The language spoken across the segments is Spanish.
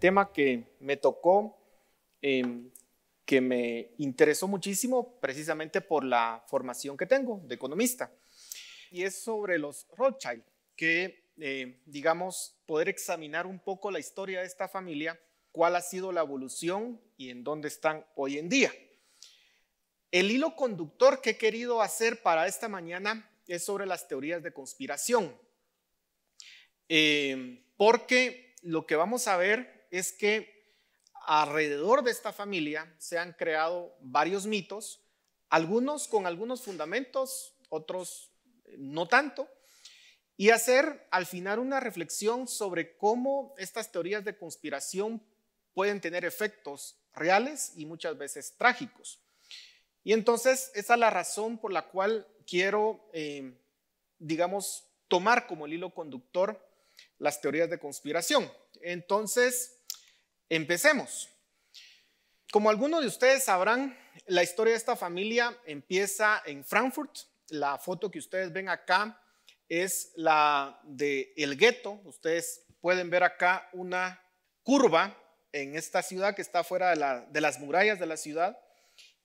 tema que me tocó, em, que me interesó muchísimo precisamente por la formación que tengo de economista. Y es sobre los Rothschild, que eh, digamos, poder examinar un poco la historia de esta familia, cuál ha sido la evolución y en dónde están hoy en día. El hilo conductor que he querido hacer para esta mañana es sobre las teorías de conspiración, em, porque lo que vamos a ver es que alrededor de esta familia se han creado varios mitos, algunos con algunos fundamentos, otros eh, no tanto, y hacer al final una reflexión sobre cómo estas teorías de conspiración pueden tener efectos reales y muchas veces trágicos. Y entonces esa es la razón por la cual quiero, eh, digamos, tomar como el hilo conductor las teorías de conspiración. Entonces, Empecemos. Como algunos de ustedes sabrán, la historia de esta familia empieza en Frankfurt. La foto que ustedes ven acá es la de el gueto. Ustedes pueden ver acá una curva en esta ciudad que está fuera de, de las murallas de la ciudad.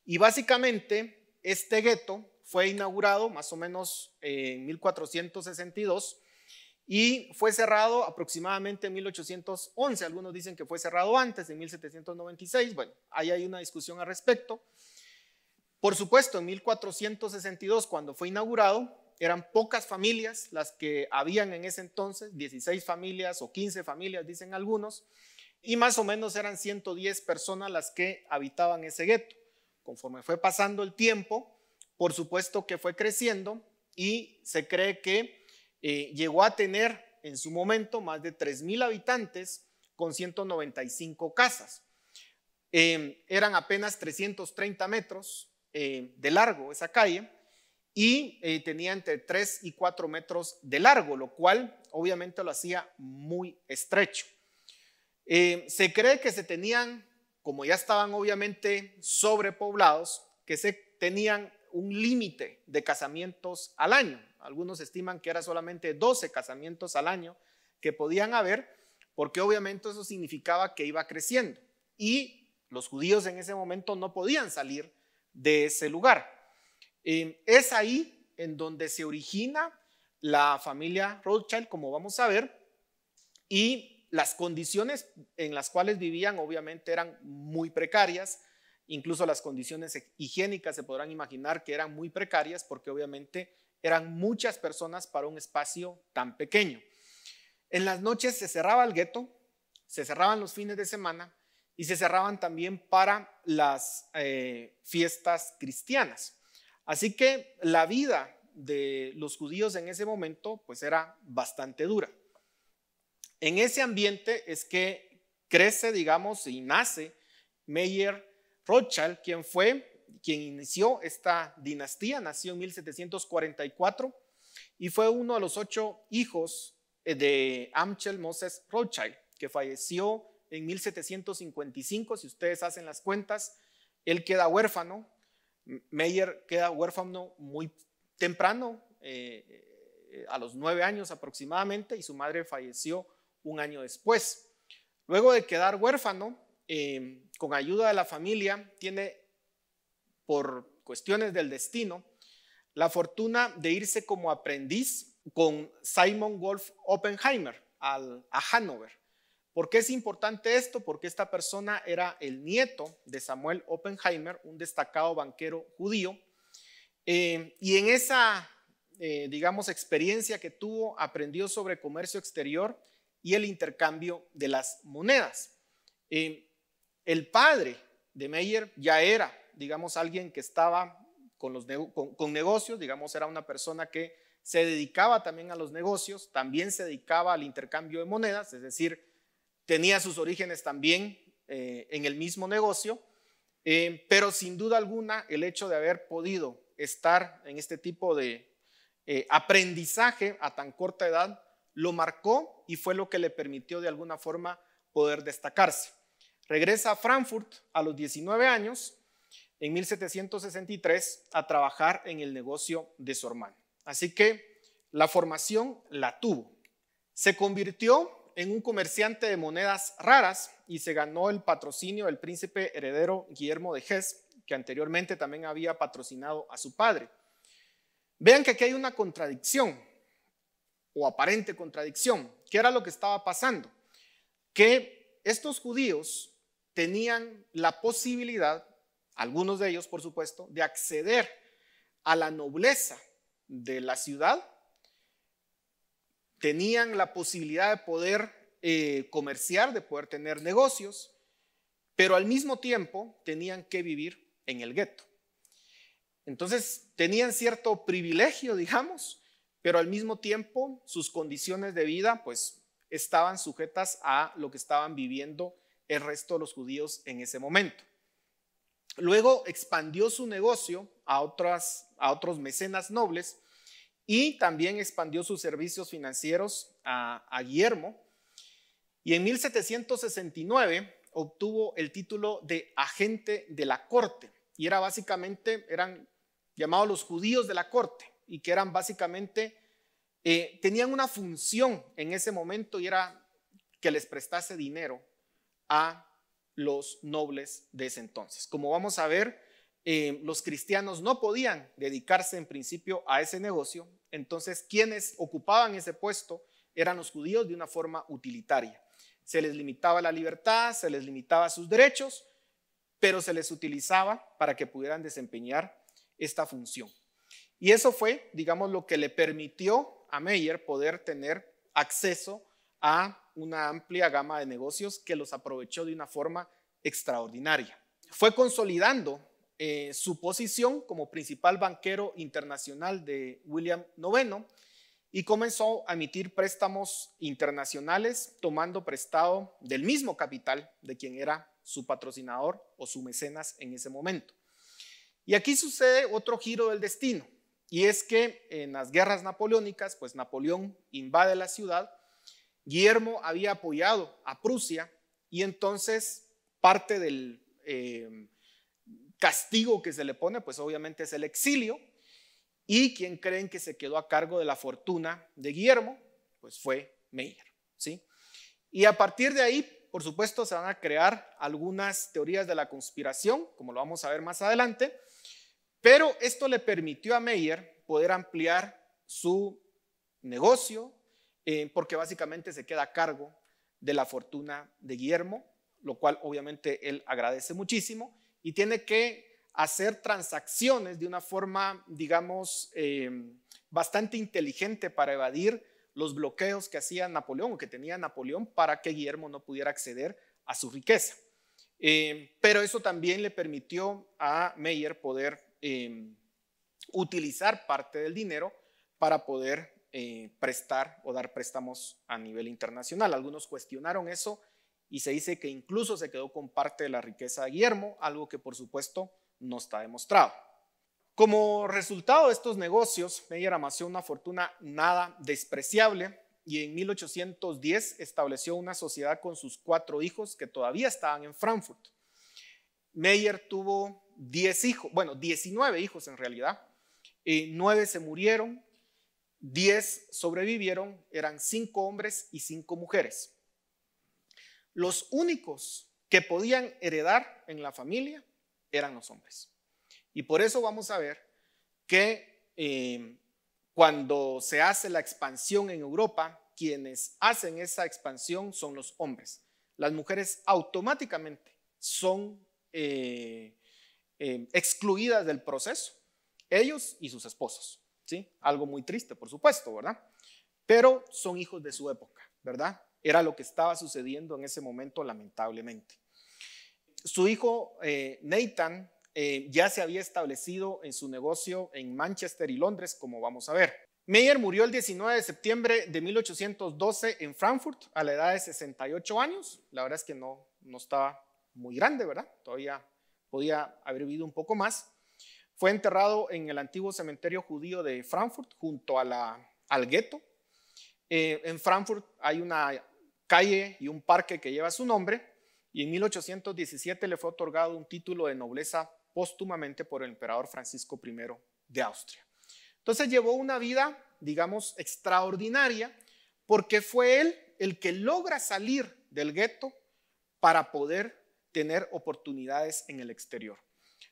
Y básicamente este gueto fue inaugurado más o menos en 1462 y fue cerrado aproximadamente en 1811. Algunos dicen que fue cerrado antes, en 1796. Bueno, ahí hay una discusión al respecto. Por supuesto, en 1462, cuando fue inaugurado, eran pocas familias las que habían en ese entonces, 16 familias o 15 familias, dicen algunos, y más o menos eran 110 personas las que habitaban ese gueto. Conforme fue pasando el tiempo, por supuesto que fue creciendo y se cree que eh, llegó a tener en su momento más de 3.000 habitantes con 195 casas. Eh, eran apenas 330 metros eh, de largo esa calle y tenía entre 3 y 4 metros de largo, lo cual obviamente lo hacía muy estrecho. se cree que se tenían, como ya estaban obviamente sobrepoblados, que se tenían un límite de casamientos al año, algunos estiman que era solamente 12 casamientos al año que podían haber, porque obviamente eso significaba que iba creciendo. Y los judíos en ese momento no podían salir de ese lugar. Em, es ahí en donde se origina la familia Rothschild, como vamos a ver, y las condiciones en las cuales vivían obviamente eran muy precarias, incluso las condiciones higiénicas se podrán imaginar que eran muy precarias porque obviamente eran muchas personas para un espacio tan pequeño. En las noches se cerraba el gueto, se cerraban los fines de semana y se cerraban también para las eh, fiestas cristianas. Así que la vida de los judíos en ese momento pues era bastante dura. En ese ambiente es que crece, digamos, y nace Meyer Rothschild, quien fue quien inició esta dinastía, nació en 1744 y fue uno de los ocho hijos eh, de Amchel Moses Rothschild, que falleció en 1755. Si ustedes hacen las cuentas, él queda huérfano. Meyer queda huérfano muy temprano, eh, eh, a los nueve años aproximadamente, y su madre falleció un año después. Luego de quedar huérfano, con ayuda de la familia, tiene por cuestiones del destino, la fortuna de irse como aprendiz con Simon Wolf Oppenheimer a Hannover. ¿Por qué es importante esto? Porque esta persona era el nieto de Samuel Oppenheimer, un destacado banquero judío, eh, y en esa, eh, digamos, experiencia que tuvo, aprendió sobre comercio exterior y el intercambio de las monedas. Eh, el padre de Meyer ya era digamos, alguien que estaba con, los con, negocios, digamos, era una persona que se dedicaba también a los negocios, también se dedicaba al intercambio de monedas, es decir, tenía sus orígenes también eh, en el mismo negocio, eh, pero sin duda alguna el hecho de haber podido estar en este tipo de eh, aprendizaje a tan corta edad lo marcó y fue lo que le permitió de alguna forma poder destacarse. Regresa a Frankfurt a los 19 años en 1763 a trabajar en el negocio de su hermano. Así que la formación la tuvo. Se convirtió en un comerciante de monedas raras y se ganó el patrocinio del príncipe heredero Guillermo de Hesse, que anteriormente también había patrocinado a su padre. Vean que aquí hay una contradicción, o aparente contradicción. ¿Qué era lo que estaba pasando? Que estos judíos tenían la posibilidad algunos de ellos por supuesto, de acceder a la nobleza de la ciudad, tenían la posibilidad de poder eh, comerciar, de poder tener negocios, pero al mismo tiempo tenían que vivir en el gueto. Entonces tenían cierto privilegio, digamos, pero al mismo tiempo sus condiciones de vida pues estaban sujetas a lo que estaban viviendo el resto de los judíos en ese momento. Luego expandió su negocio a, otros mecenas nobles y también expandió sus servicios financieros a, Guillermo. Y en 1769 obtuvo el título de agente de la corte y era básicamente, eran llamados los judíos de la corte y que eran básicamente, eh, tenían una función en ese momento y era que les prestase dinero a los nobles de ese entonces. Como vamos a ver, eh, los cristianos no podían dedicarse en principio a ese negocio, entonces quienes ocupaban ese puesto eran los judíos de una forma utilitaria. Se les limitaba la libertad, se les limitaba sus derechos, pero se les utilizaba para que pudieran desempeñar esta función. Y eso fue, digamos, lo que le permitió a Meyer poder tener acceso a una amplia gama de negocios que los aprovechó de una forma extraordinaria. Fue consolidando eh, su posición como principal banquero internacional de William IX y comenzó a emitir préstamos internacionales tomando prestado del mismo capital de quien era su patrocinador o su mecenas en ese momento. Y aquí sucede otro giro del destino, y es que en las guerras napoleónicas, pues Napoleón invade la ciudad Guillermo había apoyado a Prusia y entonces parte del eh, castigo que se le pone, pues obviamente es el exilio. Y quien creen que se quedó a cargo de la fortuna de Guillermo, pues fue Meyer. ¿sí? Y a partir de ahí, por supuesto, se van a crear algunas teorías de la conspiración, como lo vamos a ver más adelante, pero esto le permitió a Meyer poder ampliar su negocio, eh, porque básicamente se queda a cargo de la fortuna de Guillermo, lo cual obviamente él agradece muchísimo y tiene que hacer transacciones de una forma, digamos, eh, bastante inteligente para evadir los bloqueos que hacía Napoleón o que tenía Napoleón para que Guillermo no pudiera acceder a su riqueza. Eh, pero eso también le permitió a Meyer poder utilizar parte del dinero para poder eh, prestar o dar préstamos a nivel internacional. Algunos cuestionaron eso y se dice que incluso se quedó con parte de la riqueza de Guillermo, algo que por supuesto no está demostrado. Como resultado de estos negocios, Meyer amasó una fortuna nada despreciable y en 1810 estableció una sociedad con sus cuatro hijos que todavía estaban en Frankfurt. Meyer tuvo 10 hijos, bueno, 19 hijos en realidad. Eh, nueve se murieron, Diez sobrevivieron, eran cinco hombres y cinco mujeres. Los únicos que podían heredar en la familia eran los hombres. Y por eso vamos a ver que em, cuando se hace la expansión en Europa, quienes hacen esa expansión son los hombres. Las mujeres automáticamente son eh, em, excluidas del proceso, ellos y sus esposos. Algo muy triste, por supuesto, ¿verdad? Pero son hijos de su época, ¿verdad? Era lo que estaba sucediendo en ese momento, lamentablemente. Su hijo eh, Nathan eh, ya se había establecido en su negocio en Manchester y Londres, como vamos a ver. Meyer murió el 19 de septiembre de 1812 en Frankfurt a la edad de 68 años. La verdad es que no, no estaba muy grande, ¿verdad? Todavía podía haber vivido un poco más. Fue enterrado en el antiguo cementerio judío de Frankfurt, junto a la, al gueto. Eh, en Frankfurt hay una calle y un parque que lleva su nombre, y en 1817 le fue otorgado un título de nobleza póstumamente por el emperador Francisco I de Austria. Entonces llevó una vida, digamos, extraordinaria, porque fue él el que logra salir del gueto para poder tener oportunidades en el exterior.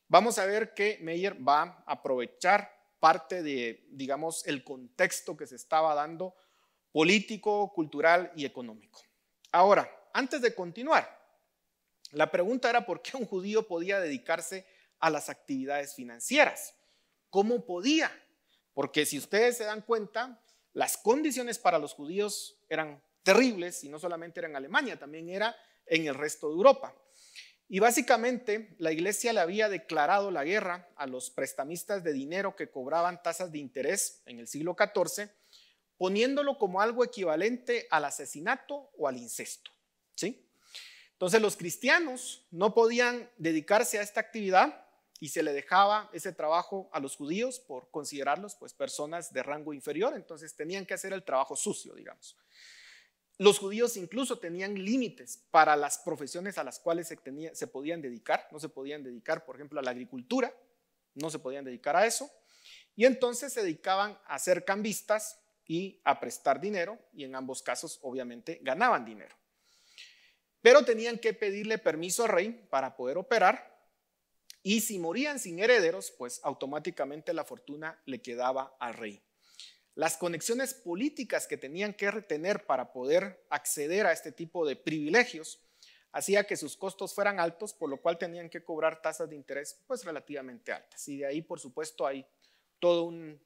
Vamos a ver que Meyer va a aprovechar parte de, digamos, el contexto que se estaba dando político, cultural y económico. Ahora, antes de continuar, la pregunta era por qué un judío podía dedicarse a las actividades financieras. ¿Cómo podía? Porque si ustedes se dan cuenta, las condiciones para los judíos eran terribles y no solamente era en Alemania, también era en el resto de Europa. Y básicamente la iglesia le había declarado la guerra a los prestamistas de dinero que cobraban tasas de interés en el siglo XIV, poniéndolo como algo equivalente al asesinato o al incesto. ¿sí? Entonces los cristianos no podían dedicarse a esta actividad y se le dejaba ese trabajo a los judíos por considerarlos pues personas de rango inferior, entonces tenían que hacer el trabajo sucio, digamos. Los judíos incluso tenían límites para las profesiones a las cuales se, podían dedicar. No se podían dedicar, por ejemplo, a la agricultura, no se podían dedicar a eso. Y entonces se dedicaban a ser cambistas y a prestar dinero, y en ambos casos obviamente ganaban dinero. Pero tenían que pedirle permiso al rey para poder operar, y si morían sin herederos, pues automáticamente la fortuna le quedaba al rey las conexiones políticas que tenían que retener para poder acceder a este tipo de privilegios hacía que sus costos fueran altos, por lo cual tenían que cobrar tasas de interés pues relativamente altas. Y de ahí, por supuesto, hay todo un,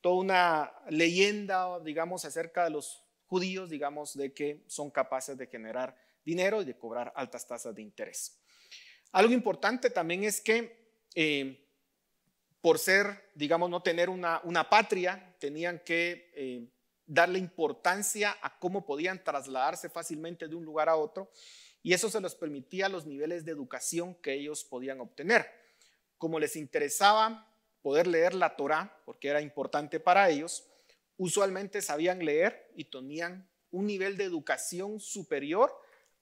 toda una leyenda, digamos, acerca de los judíos, digamos, de que son capaces de generar dinero y de cobrar altas tasas de interés. Algo importante también es que eh, por ser, digamos, no tener una, patria, tenían que eh, darle importancia a cómo podían trasladarse fácilmente de un lugar a otro, y eso se los permitía los niveles de educación que ellos podían obtener. Como les interesaba poder leer la Torá, porque era importante para ellos, usualmente sabían leer y tenían un nivel de educación superior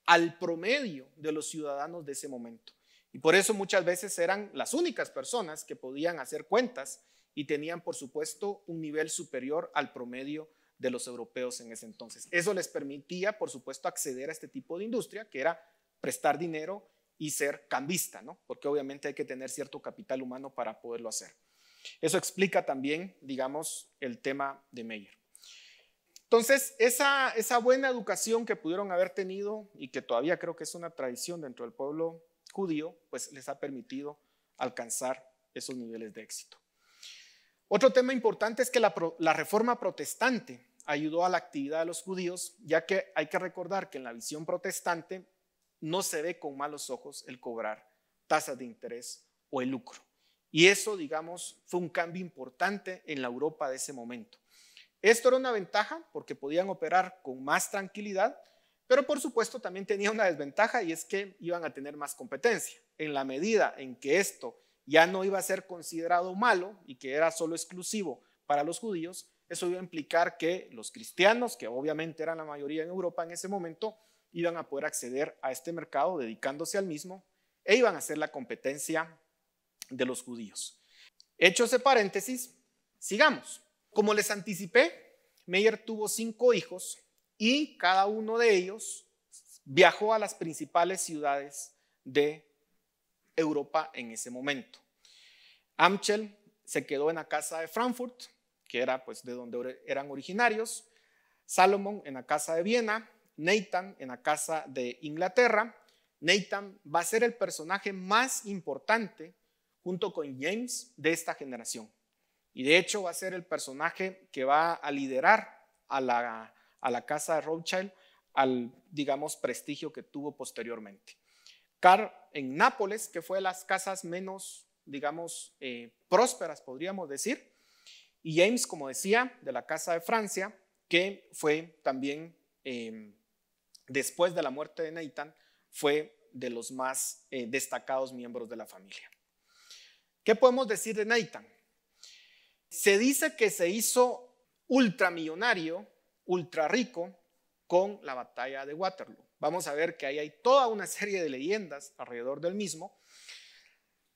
al promedio de los ciudadanos de ese momento. Y por eso muchas veces eran las únicas personas que podían hacer cuentas y tenían, por supuesto, un nivel superior al promedio de los europeos en ese entonces. Eso les permitía, por supuesto, acceder a este tipo de industria, que era prestar dinero y ser cambista, ¿no? Porque obviamente hay que tener cierto capital humano para poderlo hacer. Eso explica también, digamos, el tema de Meyer. Entonces, esa, esa buena educación que pudieron haber tenido y que todavía creo que es una tradición dentro del pueblo judío, pues les ha permitido alcanzar esos niveles de éxito. Otro tema importante es que la, reforma protestante ayudó a la actividad de los judíos, ya que hay que recordar que en la visión protestante no se ve con malos ojos el cobrar tasas de interés o el lucro. Y eso, digamos, fue un cambio importante en la Europa de ese momento. Esto era una ventaja porque podían operar con más tranquilidad, pero por supuesto también tenía una desventaja y es que iban a tener más competencia. En la medida en que esto ya no iba a ser considerado malo y que era solo exclusivo para los judíos, eso iba a implicar que los cristianos, que obviamente eran la mayoría en Europa en ese momento, iban a poder acceder a este mercado dedicándose al mismo e iban a ser la competencia de los judíos. Hecho ese paréntesis, sigamos. Como les anticipé, Meyer tuvo cinco hijos y cada uno de ellos viajó a las principales ciudades de Europa en ese momento. Amchel se quedó en la casa de Frankfurt, que era pues de donde eran originarios, Salomón en la casa de Viena, Nathan en la casa de Inglaterra. Nathan va a ser el personaje más importante junto con James de esta generación. Y de hecho va a ser el personaje que va a liderar a la a la casa de Rothschild, al, digamos, prestigio que tuvo posteriormente. Carr en Nápoles, que fue de las casas menos, digamos, eh, prósperas, podríamos decir, y James, como decía, de la casa de Francia, que fue también, em, después de la muerte de Nathan, fue de los más eh, destacados miembros de la familia. ¿Qué podemos decir de Nathan? Se dice que se hizo ultramillonario ultra rico con la batalla de Waterloo. Vamos a ver que ahí hay toda una serie de leyendas alrededor del mismo.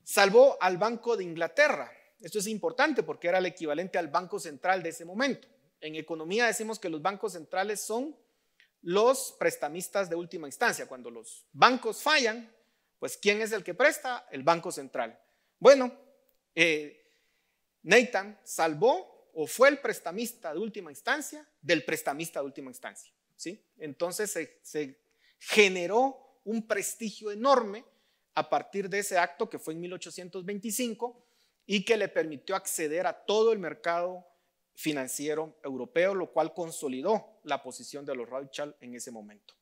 Salvó al Banco de Inglaterra. Esto es importante porque era el equivalente al Banco Central de ese momento. En economía decimos que los bancos centrales son los prestamistas de última instancia. Cuando los bancos fallan, pues ¿quién es el que presta? El Banco Central. Bueno, eh, Nathan salvó o fue el prestamista de última instancia del prestamista de última instancia. ¿sí? Entonces se, generó un prestigio enorme a partir de ese acto que fue en 1825 y que le permitió acceder a todo el mercado financiero europeo, lo cual consolidó la posición de los Rothschild en ese momento.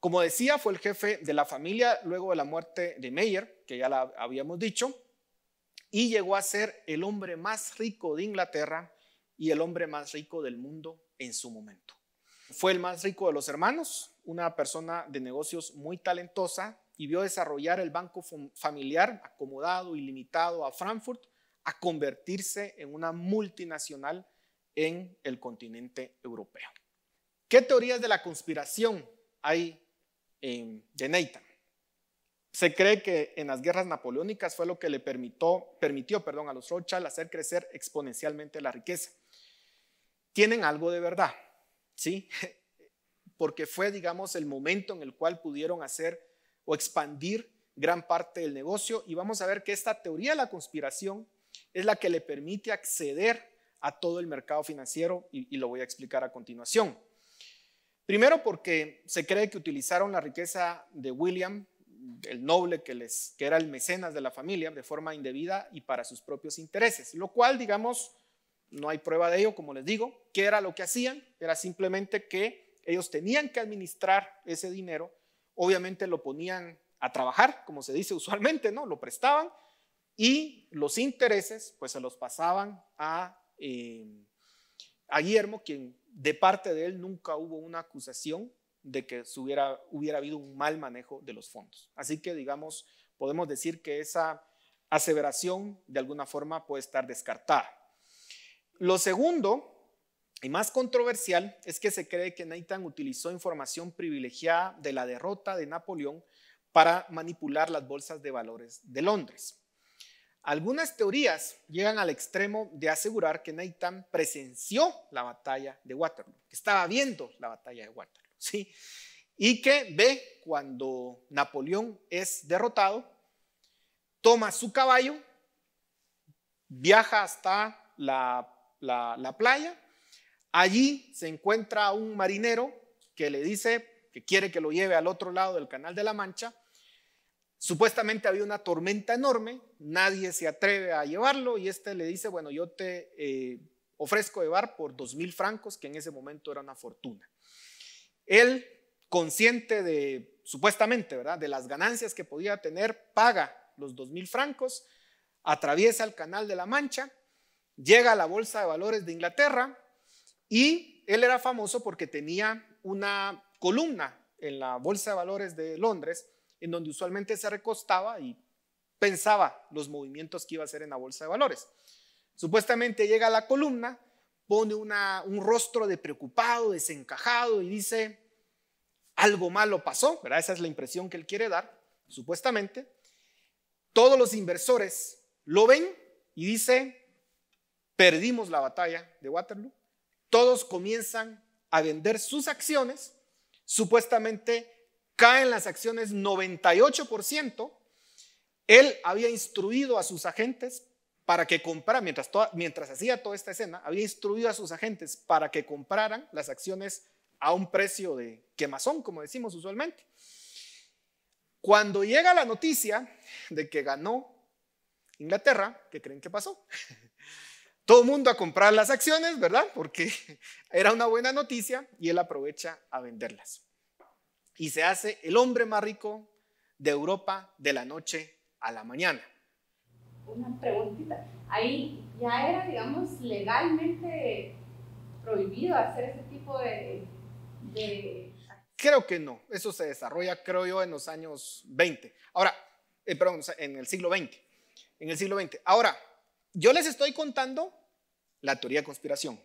Como decía, fue el jefe de la familia luego de la muerte de Meyer, que ya la habíamos dicho, y llegó a ser el hombre más rico de Inglaterra y el hombre más rico del mundo en su momento. Fue el más rico de los hermanos, una persona de negocios muy talentosa y vio desarrollar el banco familiar acomodado y limitado a Frankfurt a convertirse en una multinacional en el continente europeo. ¿Qué teorías de la conspiración hay en de Nathan? Se cree que en las guerras napoleónicas fue lo que le permitió, permitió perdón, a los Rothschild hacer crecer exponencialmente la riqueza. Tienen algo de verdad, ¿sí? Porque fue, digamos, el momento en el cual pudieron hacer o expandir gran parte del negocio y vamos a ver que esta teoría de la conspiración es la que le permite acceder a todo el mercado financiero y, y, lo voy a explicar a continuación. Primero porque se cree que utilizaron la riqueza de William el noble que, les, que era el mecenas de la familia de forma indebida y para sus propios intereses, lo cual, digamos, no hay prueba de ello, como les digo, ¿qué era lo que hacían? Era simplemente que ellos tenían que administrar ese dinero, obviamente lo ponían a trabajar, como se dice usualmente, ¿no? Lo prestaban y los intereses pues se los pasaban a, eh, a Guillermo, quien de parte de él nunca hubo una acusación de que hubiera, hubiera habido un mal manejo de los fondos. Así que, digamos, podemos decir que esa aseveración de alguna forma puede estar descartada. Lo segundo y más controversial es que se cree que Nathan utilizó información privilegiada de la derrota de Napoleón para manipular las bolsas de valores de Londres. Algunas teorías llegan al extremo de asegurar que Nathan presenció la batalla de Waterloo, que estaba viendo la batalla de Waterloo. ¿sí? Y que ve cuando Napoleón es derrotado, toma su caballo, viaja hasta la, playa, allí se encuentra un marinero que le dice que quiere que lo lleve al otro lado del Canal de la Mancha, Supuestamente había una tormenta enorme, nadie se atreve a llevarlo y este le dice, bueno, yo te eh, ofrezco llevar por dos mil francos, que en ese momento era una fortuna él, consciente de, supuestamente, ¿verdad? De las ganancias que podía tener, paga los 2.000 francos, atraviesa el Canal de la Mancha, llega a la Bolsa de Valores de Inglaterra y él era famoso porque tenía una columna en la Bolsa de Valores de Londres, en donde usualmente se recostaba y pensaba los movimientos que iba a hacer en la Bolsa de Valores. Supuestamente llega a la columna, pone un rostro de preocupado, desencajado y dice, algo malo pasó, ¿verdad? Esa es la impresión que él quiere dar, supuestamente. Todos los inversores lo ven y dice, perdimos la batalla de Waterloo. Todos comienzan a vender sus acciones, supuestamente caen las acciones 98%. Él había instruido a sus agentes para que comprara, mientras, mientras hacía toda esta escena, había instruido a sus agentes para que compraran las acciones a un precio de quemazón, como decimos usualmente. Cuando llega la noticia de que ganó Inglaterra, ¿qué creen que pasó? Todo el mundo a comprar las acciones, ¿verdad? Porque era una buena noticia y él aprovecha a venderlas. Y se hace el hombre más rico de Europa de la noche a la mañana una preguntita. Ahí ya era, digamos, legalmente prohibido hacer ese tipo de, Creo que no. Eso se desarrolla, creo yo, en los años 20. Ahora, eh, perdón, en el siglo XX. En el siglo 20 Ahora, yo les estoy contando la teoría de conspiración,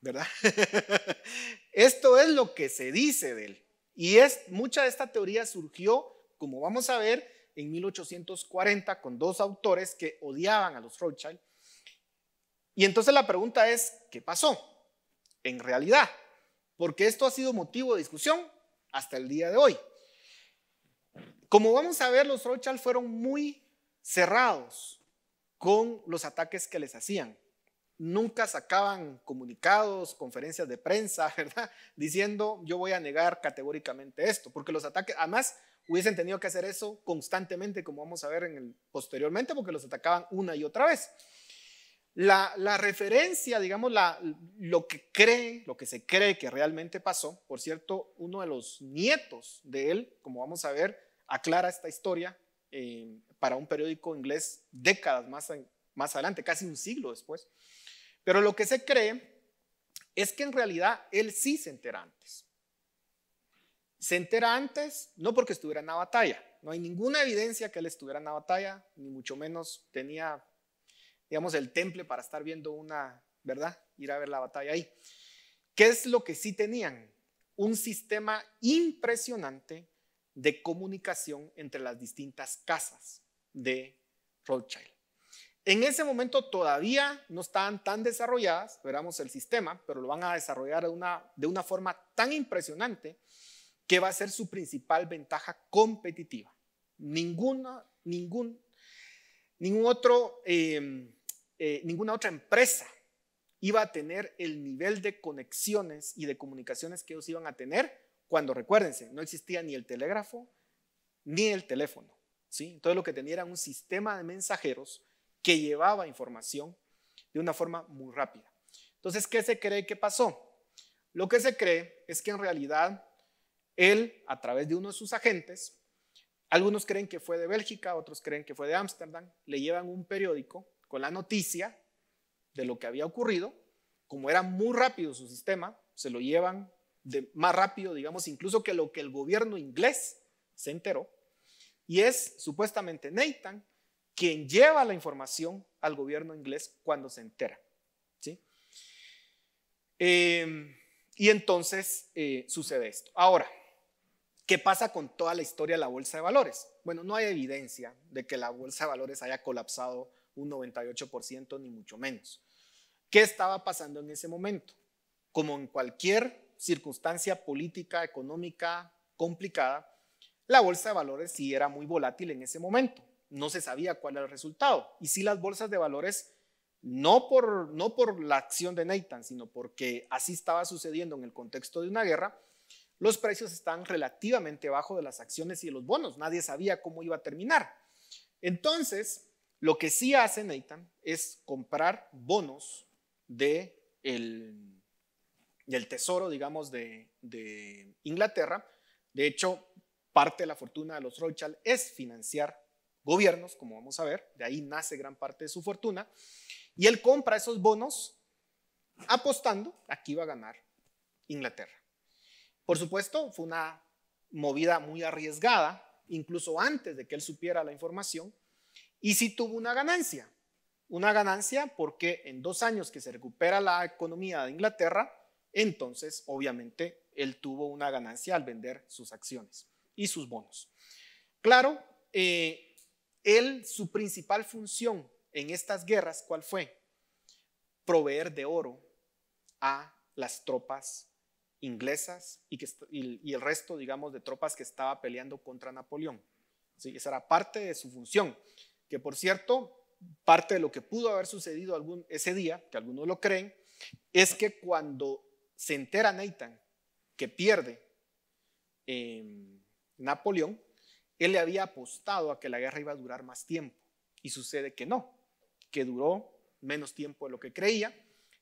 ¿verdad? Esto es lo que se dice de él. Y es, mucha de esta teoría surgió, como vamos a ver, en 1840 con dos autores que odiaban a los Rothschild. Y entonces la pregunta es, ¿qué pasó? En realidad, porque esto ha sido motivo de discusión hasta el día de hoy. Como vamos a ver, los Rothschild fueron muy cerrados con los ataques que les hacían. Nunca sacaban comunicados, conferencias de prensa, ¿verdad? Diciendo, yo voy a negar categóricamente esto, porque los ataques, además, hubiesen tenido que hacer eso constantemente, como vamos a ver en el, posteriormente, porque los atacaban una y otra vez. La, la, referencia, digamos, la, lo que cree, lo que se cree que realmente pasó, por cierto, uno de los nietos de él, como vamos a ver, aclara esta historia eh, para un periódico inglés décadas más, más adelante, casi un siglo después. Pero lo que se cree es que en realidad él sí se entera antes. Se entera antes, no porque estuviera en la batalla. No hay ninguna evidencia que él estuviera en la batalla, ni mucho menos tenía, digamos, el temple para estar viendo una, ¿verdad? Ir a ver la batalla ahí. ¿Qué es lo que sí tenían? Un sistema impresionante de comunicación entre las distintas casas de Rothschild. En ese momento todavía no estaban tan desarrolladas, veramos el sistema, pero lo van a desarrollar de una, de una forma tan impresionante que va a ser su principal ventaja competitiva. Ninguna, ningún, ningún otro, em, eh, ninguna otra empresa iba a tener el nivel de conexiones y de comunicaciones que ellos iban a tener cuando, recuérdense, no existía ni el telégrafo ni el teléfono. ¿sí? Entonces lo que tenía era un sistema de mensajeros que llevaba información de una forma muy rápida. Entonces, ¿qué se cree que pasó? Lo que se cree es que en realidad él, a través de uno de sus agentes, algunos creen que fue de Bélgica, otros creen que fue de Ámsterdam, le llevan un periódico con la noticia de lo que había ocurrido. Como era muy rápido su sistema, se lo llevan más rápido, digamos, incluso que lo que el gobierno inglés se enteró. Y es supuestamente Nathan quien lleva la información al gobierno inglés cuando se entera. ¿sí? Eh, y entonces eh, sucede esto. Ahora, ¿Qué pasa con toda la historia de la bolsa de valores? Bueno, no hay evidencia de que la bolsa de valores haya colapsado un 98%, ni mucho menos. ¿Qué estaba pasando en ese momento? Como en cualquier circunstancia política, económica complicada, la bolsa de valores sí era muy volátil en ese momento. No se sabía cuál era el resultado. Y si las bolsas de valores, no por, no por la acción de Nathan, sino porque así estaba sucediendo en el contexto de una guerra, los precios están relativamente bajo de las acciones y de los bonos. Nadie sabía cómo iba a terminar. Entonces, lo que sí hace Nathan es comprar bonos de el, del tesoro, digamos, de, de Inglaterra. De hecho, parte de la fortuna de los Rothschild es financiar gobiernos, como vamos a ver, de ahí nace gran parte de su fortuna, y él compra esos bonos apostando a que iba a ganar Inglaterra. Por supuesto, fue una movida muy arriesgada, incluso antes de que él supiera la información, y sí tuvo una ganancia. Una ganancia porque en dos años que se recupera la economía de Inglaterra, entonces obviamente él tuvo una ganancia al vender sus acciones y sus bonos. Claro, eh, él, su principal función en estas guerras, ¿cuál fue? Proveer de oro a las tropas inglesas y, que, el resto, digamos, de tropas que estaba peleando contra Napoleón. esa era parte de su función, que por cierto, parte de lo que pudo haber sucedido ese día, que algunos lo creen, es que cuando se entera Nathan que pierde em, Napoleón, él le había apostado a que la guerra iba a durar más tiempo. Y sucede que no, que duró menos tiempo de lo que creía.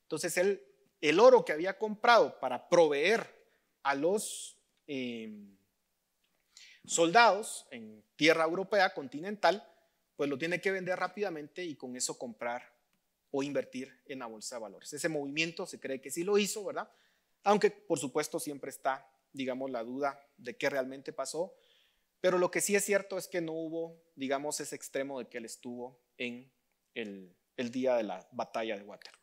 Entonces él el oro que había comprado para proveer a los eh, soldados en tierra europea continental, pues lo tiene que vender rápidamente y con eso comprar o invertir en la bolsa de valores. Ese movimiento se cree que sí lo hizo, ¿verdad? Aunque por supuesto siempre está, digamos, la duda de qué realmente pasó, pero lo que sí es cierto es que no hubo, digamos, ese extremo de que él estuvo en el, el día de la batalla de Waterloo.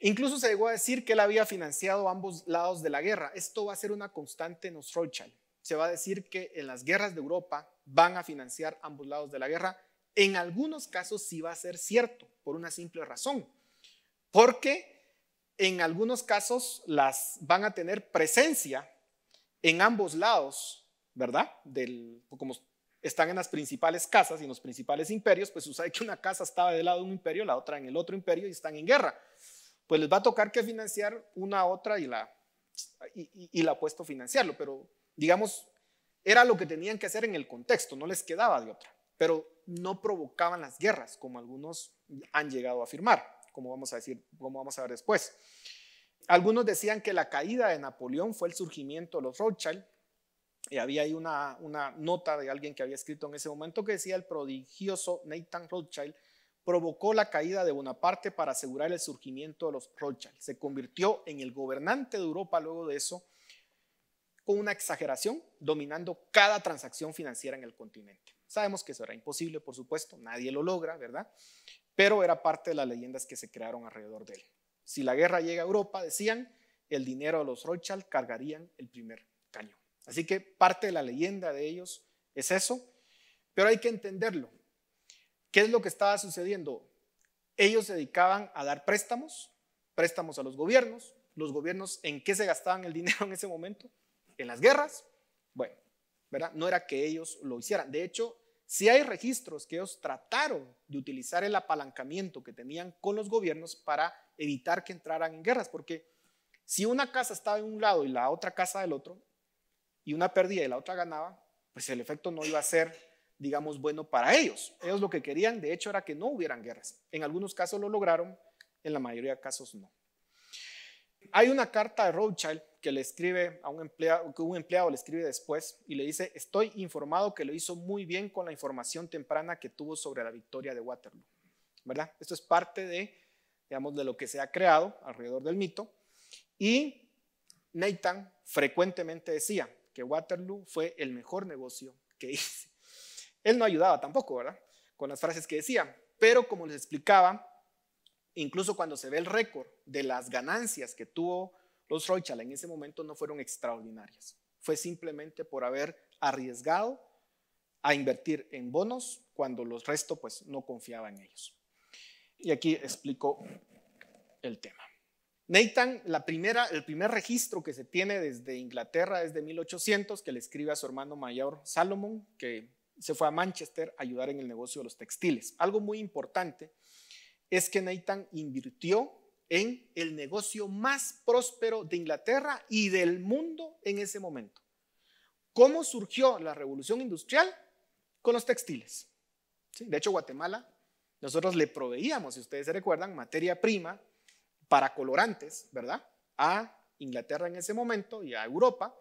Incluso se llegó a decir que él había financiado ambos lados de la guerra. Esto va a ser una constante en Rothschild. Se va a decir que en las guerras de Europa van a financiar ambos lados de la guerra. En algunos casos sí va a ser cierto, por una simple razón. Porque en algunos casos las van a tener presencia en ambos lados, ¿verdad? Del, como están en las principales casas y en los principales imperios, pues sucede que una casa estaba del lado de un imperio, la otra en el otro imperio y están en guerra pues les va a tocar que financiar una, a otra y la, y, y, la financiarlo, pero digamos, era lo que tenían que hacer en el contexto, no les quedaba de otra, pero no provocaban las guerras, como algunos han llegado a afirmar, como vamos a decir, como vamos a ver después. Algunos decían que la caída de Napoleón fue el surgimiento de los Rothschild, y había ahí una, una nota de alguien que había escrito en ese momento que decía el prodigioso Nathan Rothschild provocó la caída de Bonaparte para asegurar el surgimiento de los Rothschild. Se convirtió en el gobernante de Europa luego de eso, con una exageración, dominando cada transacción financiera en el continente. Sabemos que eso era imposible, por supuesto, nadie lo logra, ¿verdad? Pero era parte de las leyendas que se crearon alrededor de él. Si la guerra llega a Europa, decían, el dinero de los Rothschild cargarían el primer cañón. Así que parte de la leyenda de ellos es eso, pero hay que entenderlo ¿Qué es lo que estaba sucediendo? Ellos se dedicaban a dar préstamos, préstamos a los gobiernos. Los gobiernos, ¿en qué se gastaban el dinero en ese momento? En las guerras. Bueno, ¿verdad? No era que ellos lo hicieran. De hecho, si hay registros que ellos trataron de utilizar el apalancamiento que tenían con los gobiernos para evitar que entraran en guerras, porque si una casa estaba en un lado y la otra casa del otro, y una perdía y la otra ganaba, pues el efecto no iba a ser digamos, bueno para ellos. Ellos lo que querían, de hecho, era que no hubieran guerras. En algunos casos lo lograron, en la mayoría de casos no. Hay una carta de Rothschild que le escribe a un empleado, que un empleado le escribe después y le dice, estoy informado que lo hizo muy bien con la información temprana que tuvo sobre la victoria de Waterloo. ¿Verdad? Esto es parte de, digamos, de lo que se ha creado alrededor del mito. Y Nathan frecuentemente decía que Waterloo fue el mejor negocio que hice él no ayudaba tampoco, ¿verdad? Con las frases que decía. Pero como les explicaba, incluso cuando se ve el récord de las ganancias que tuvo los Rothschild en ese momento no fueron extraordinarias. Fue simplemente por haber arriesgado a invertir en bonos cuando los restos pues no confiaban en ellos. Y aquí explico el tema. Nathan, la primera, el primer registro que se tiene desde Inglaterra es de 1800, que le escribe a su hermano mayor Salomón, que se fue a Manchester a ayudar en el negocio de los textiles. Algo muy importante es que Nathan invirtió en el negocio más próspero de Inglaterra y del mundo en ese momento. ¿Cómo surgió la revolución industrial? Con los textiles. De hecho, Guatemala, nosotros le proveíamos, si ustedes se recuerdan, materia prima para colorantes, ¿verdad? A Inglaterra en ese momento y a Europa.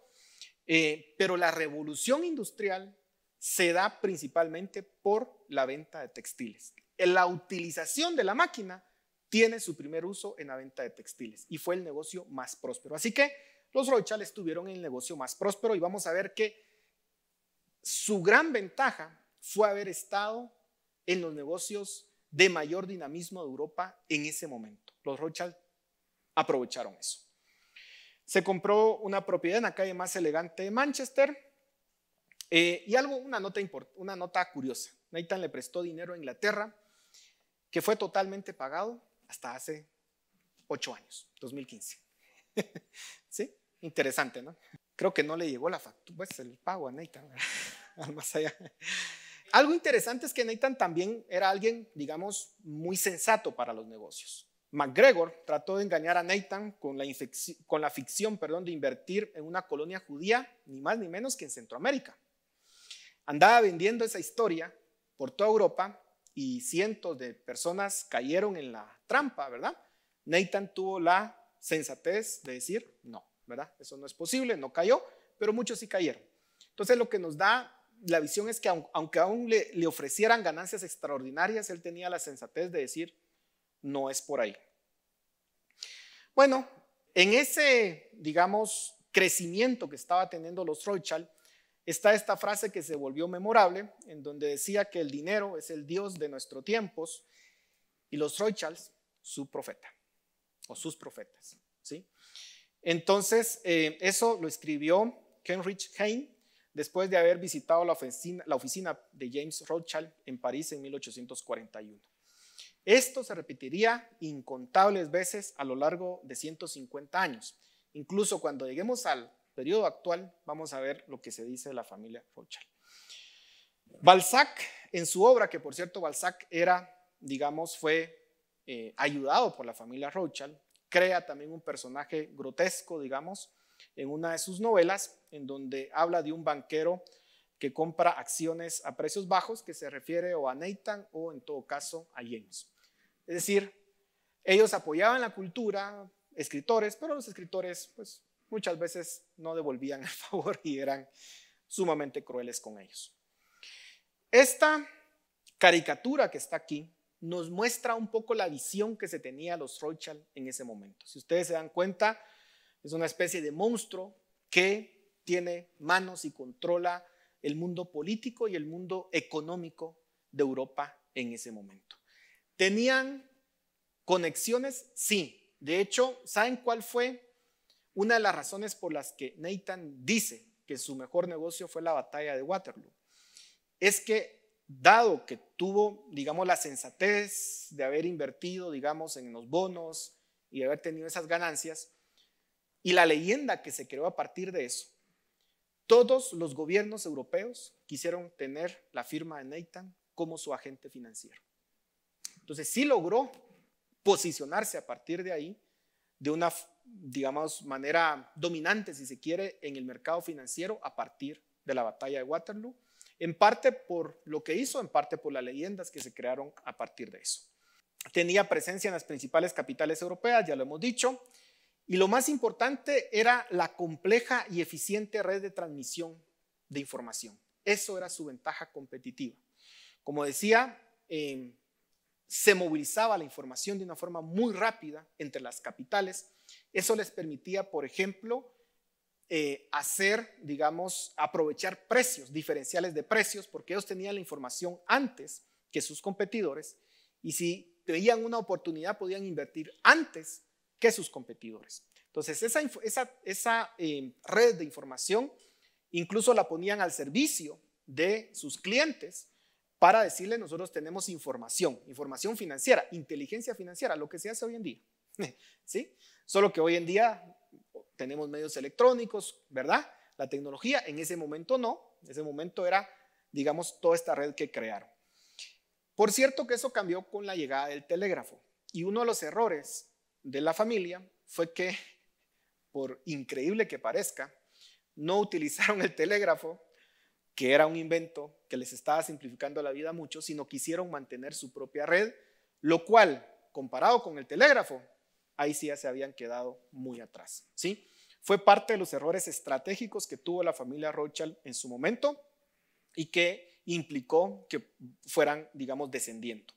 Eh, pero la revolución industrial se da principalmente por la venta de textiles. La utilización de la máquina tiene su primer uso en la venta de textiles y fue el negocio más próspero. Así que los estuvieron en el negocio más próspero y vamos a ver que su gran ventaja fue haber estado en los negocios de mayor dinamismo de Europa en ese momento. Los Rochal aprovecharon eso. Se compró una propiedad en la calle más elegante de Manchester, eh, y algo, una nota, curiosa. Nathan le prestó dinero a Inglaterra que fue totalmente pagado hasta hace ocho años, 2015. ¿Sí? Interesante, ¿no? Creo que no le llegó la factura, pues el pago a Nathan, más allá. Algo interesante es que Nathan también era alguien, digamos, muy sensato para los negocios. McGregor trató de engañar a Nathan con la, con la ficción perdón, de invertir en una colonia judía, ni más ni menos que en Centroamérica andaba vendiendo esa historia por toda Europa y cientos de personas cayeron en la trampa, ¿verdad? Nathan tuvo la sensatez de decir, no, ¿verdad? Eso no es posible, no cayó, pero muchos sí cayeron. Entonces lo que nos da la visión es que aunque aún le, ofrecieran ganancias extraordinarias, él tenía la sensatez de decir, no es por ahí. Bueno, en ese, digamos, crecimiento que estaba teniendo los Rothschild, está esta frase que se volvió memorable, en donde decía que el dinero es el Dios de nuestros tiempos y los Rothschilds su profeta o sus profetas. ¿sí? Entonces, eh, eso lo escribió Kenrich Heine después de haber visitado la oficina, la oficina de James Rothschild en París en 1841. Esto se repetiría incontables veces a lo largo de 150 años. Incluso cuando lleguemos al periodo actual, vamos a ver lo que se dice de la familia Rothschild. Balzac, en su obra, que por cierto Balzac era, digamos, fue eh, ayudado por la familia Rothschild, crea también un personaje grotesco, digamos, en una de sus novelas, en donde habla de un banquero que compra acciones a precios bajos, que se refiere o a Nathan o en todo caso a James. Es decir, ellos apoyaban la cultura, escritores, pero los escritores pues, muchas veces no devolvían el favor y eran sumamente crueles con ellos. Esta caricatura que está aquí nos muestra un poco la visión que se tenía a los Rothschild en ese momento. Si ustedes se dan cuenta, es una especie de monstruo que tiene manos y controla el mundo político y el mundo económico de Europa en ese momento. ¿Tenían conexiones? Sí. De hecho, ¿saben cuál fue una de las razones por las que Nathan dice que su mejor negocio fue la batalla de Waterloo es que dado que tuvo, digamos, la sensatez de haber invertido, digamos, en los bonos y de haber tenido esas ganancias, y la leyenda que se creó a partir de eso, todos los gobiernos europeos quisieron tener la firma de Nathan como su agente financiero. Entonces sí logró posicionarse a partir de ahí de una digamos, manera dominante, si se quiere, en el mercado financiero a partir de la batalla de Waterloo, en parte por lo que hizo, en parte por las leyendas que se crearon a partir de eso. Tenía presencia en las principales capitales europeas, ya lo hemos dicho, y lo más importante era la compleja y eficiente red de transmisión de información. Eso era su ventaja competitiva. Como decía, eh, se movilizaba la información de una forma muy rápida entre las capitales, eso les permitía, por ejemplo, eh, hacer, digamos, aprovechar precios, diferenciales de precios, porque ellos tenían la información antes que sus competidores y si veían una oportunidad podían invertir antes que sus competidores. Entonces, esa, eh, red de información incluso la ponían al servicio de sus clientes para decirles nosotros tenemos información, información financiera, inteligencia financiera, lo que se hace hoy en día. ¿Sí? Solo que hoy en día tenemos medios electrónicos, ¿verdad? La tecnología, en ese momento no, en ese momento era, digamos, toda esta red que crearon. Por cierto que eso cambió con la llegada del telégrafo y uno de los errores de la familia fue que, por increíble que parezca, no utilizaron el telégrafo, que era un invento que les estaba simplificando la vida mucho, sino quisieron mantener su propia red, lo cual, comparado con el telégrafo, ahí sí ya se habían quedado muy atrás. ¿sí? Fue parte de los errores estratégicos que tuvo la familia Rothschild en su momento y que implicó que fueran, digamos, descendiendo.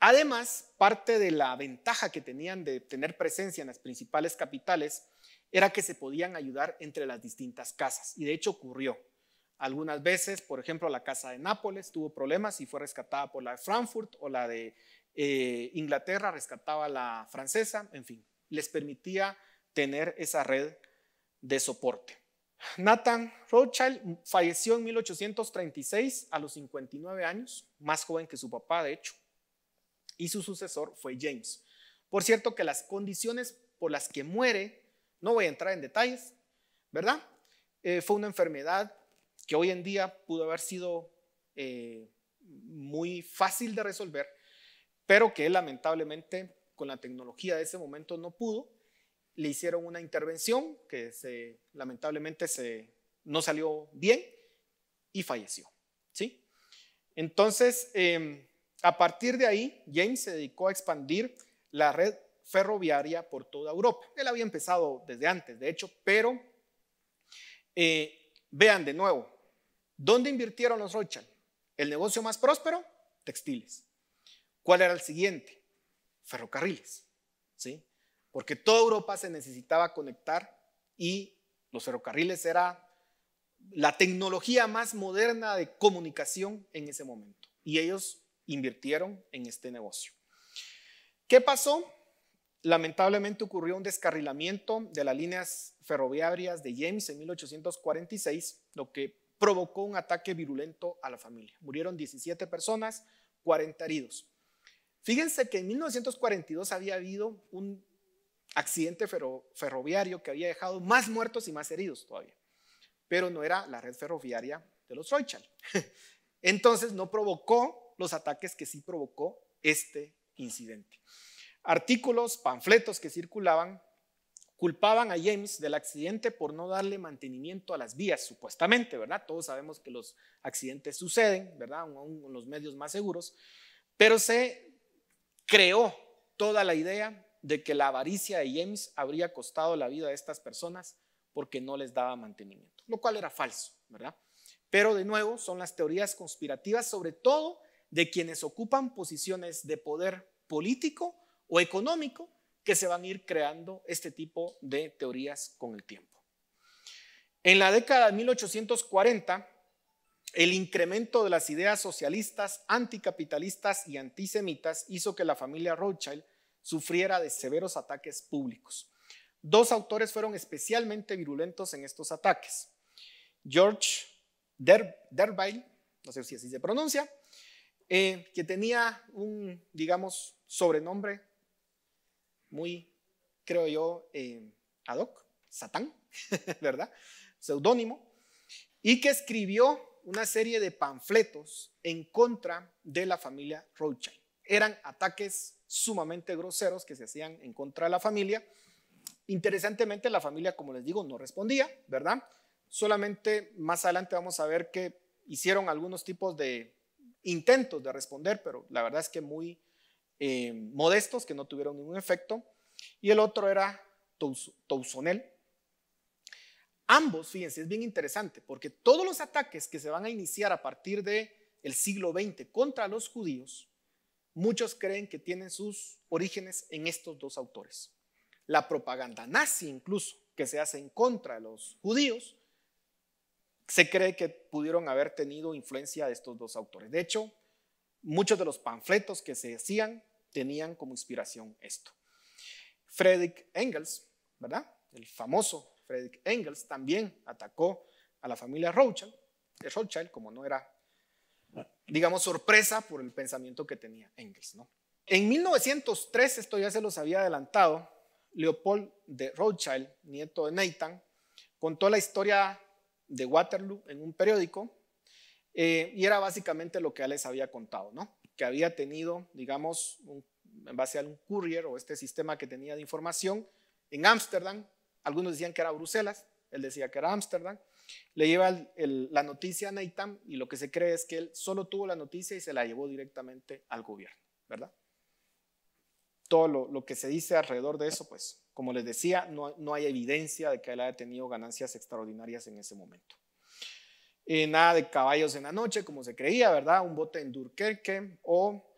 Además, parte de la ventaja que tenían de tener presencia en las principales capitales era que se podían ayudar entre las distintas casas, y de hecho ocurrió. Algunas veces, por ejemplo, la casa de Nápoles tuvo problemas y fue rescatada por la de Frankfurt o la de eh, Inglaterra rescataba a la francesa, en fin, les permitía tener esa red de soporte. Nathan Rothschild falleció en 1836 a los 59 años, más joven que su papá, de hecho, y su sucesor fue James. Por cierto que las condiciones por las que muere, no voy a entrar en detalles, ¿verdad? Eh, fue una enfermedad que hoy en día pudo haber sido eh, muy fácil de resolver, pero que lamentablemente con la tecnología de ese momento no pudo. Le hicieron una intervención que lamentablemente no salió bien y falleció. ¿sí? Entonces, em, a partir de ahí, James se dedicó a expandir la red ferroviaria por toda Europa. Él había empezado desde antes, de hecho, pero eh, vean de nuevo, ¿dónde invirtieron los Rothschild? El negocio más próspero, textiles. ¿Cuál era el siguiente? Ferrocarriles, ¿sí? Porque toda Europa se necesitaba conectar y los ferrocarriles era la tecnología más moderna de comunicación en ese momento. Y ellos invirtieron en este negocio. ¿Qué pasó? Lamentablemente ocurrió un descarrilamiento de las líneas ferroviarias de James en 1846, lo que provocó un ataque virulento a la familia. Murieron 17 personas, 40 heridos. Fíjense que en 1942 había habido un accidente ferroviario que había dejado más muertos y más heridos todavía, pero no era la red ferroviaria de los Rothschild. Entonces no provocó los ataques que sí provocó este incidente. Artículos, panfletos que circulaban culpaban a James del accidente por no darle mantenimiento a las vías, supuestamente, ¿verdad? Todos sabemos que los accidentes suceden, ¿verdad? Aún en los medios más seguros, pero se creó toda la idea de que la avaricia de James habría costado la vida de estas personas porque no les daba mantenimiento, lo cual era falso, ¿verdad? Pero de nuevo son las teorías conspirativas, sobre todo de quienes ocupan posiciones de poder político o económico, que se van a ir creando este tipo de teorías con el tiempo. En la década de 1840, el incremento de las ideas socialistas, anticapitalistas y antisemitas hizo que la familia Rothschild sufriera de severos ataques públicos. Dos autores fueron especialmente virulentos en estos ataques. George Der no sé si así se pronuncia, eh, que tenía un, digamos, sobrenombre muy, creo yo, eh, ad hoc, Satán, ¿verdad? Seudónimo, y que escribió una serie de panfletos en contra de la familia Rothschild. Eran ataques sumamente groseros que se hacían en contra de la familia. Interesantemente, la familia, como les digo, no respondía, ¿verdad? Solamente más adelante vamos a ver que hicieron algunos tipos de intentos de responder, pero la verdad es que muy eh, modestos, que no tuvieron ningún efecto. Y el otro era Tousonel, Ambos, fíjense, es bien interesante, porque todos los ataques que se van a iniciar a partir del el siglo XX contra los judíos, muchos creen que tienen sus orígenes en estos dos autores. La propaganda nazi incluso, que se hace en contra de los judíos, se cree que pudieron haber tenido influencia de estos dos autores. De hecho, muchos de los panfletos que se hacían tenían como inspiración esto. Friedrich Engels, ¿verdad? El famoso Frederick Engels también atacó a la familia Rothschild, Rothschild como no era, digamos, sorpresa por el pensamiento que tenía Engels. ¿no? En 1903, esto ya se los había adelantado, Leopold de Rothschild, nieto de Nathan, contó la historia de Waterloo en un periódico eh, y era básicamente lo que ya les había contado, ¿no? que había tenido, digamos, en base a un courier o este sistema que tenía de información en Ámsterdam, algunos decían que era Bruselas, él decía que era Ámsterdam. Le lleva la noticia a Neitam y lo que se cree es que él solo tuvo la noticia y se la llevó directamente al gobierno, ¿verdad? Todo lo, que se dice alrededor de eso, pues, como les decía, no, hay evidencia de que él haya tenido ganancias extraordinarias en ese momento. Eh, nada de caballos en la noche, como se creía, ¿verdad? Un bote en Durkerque o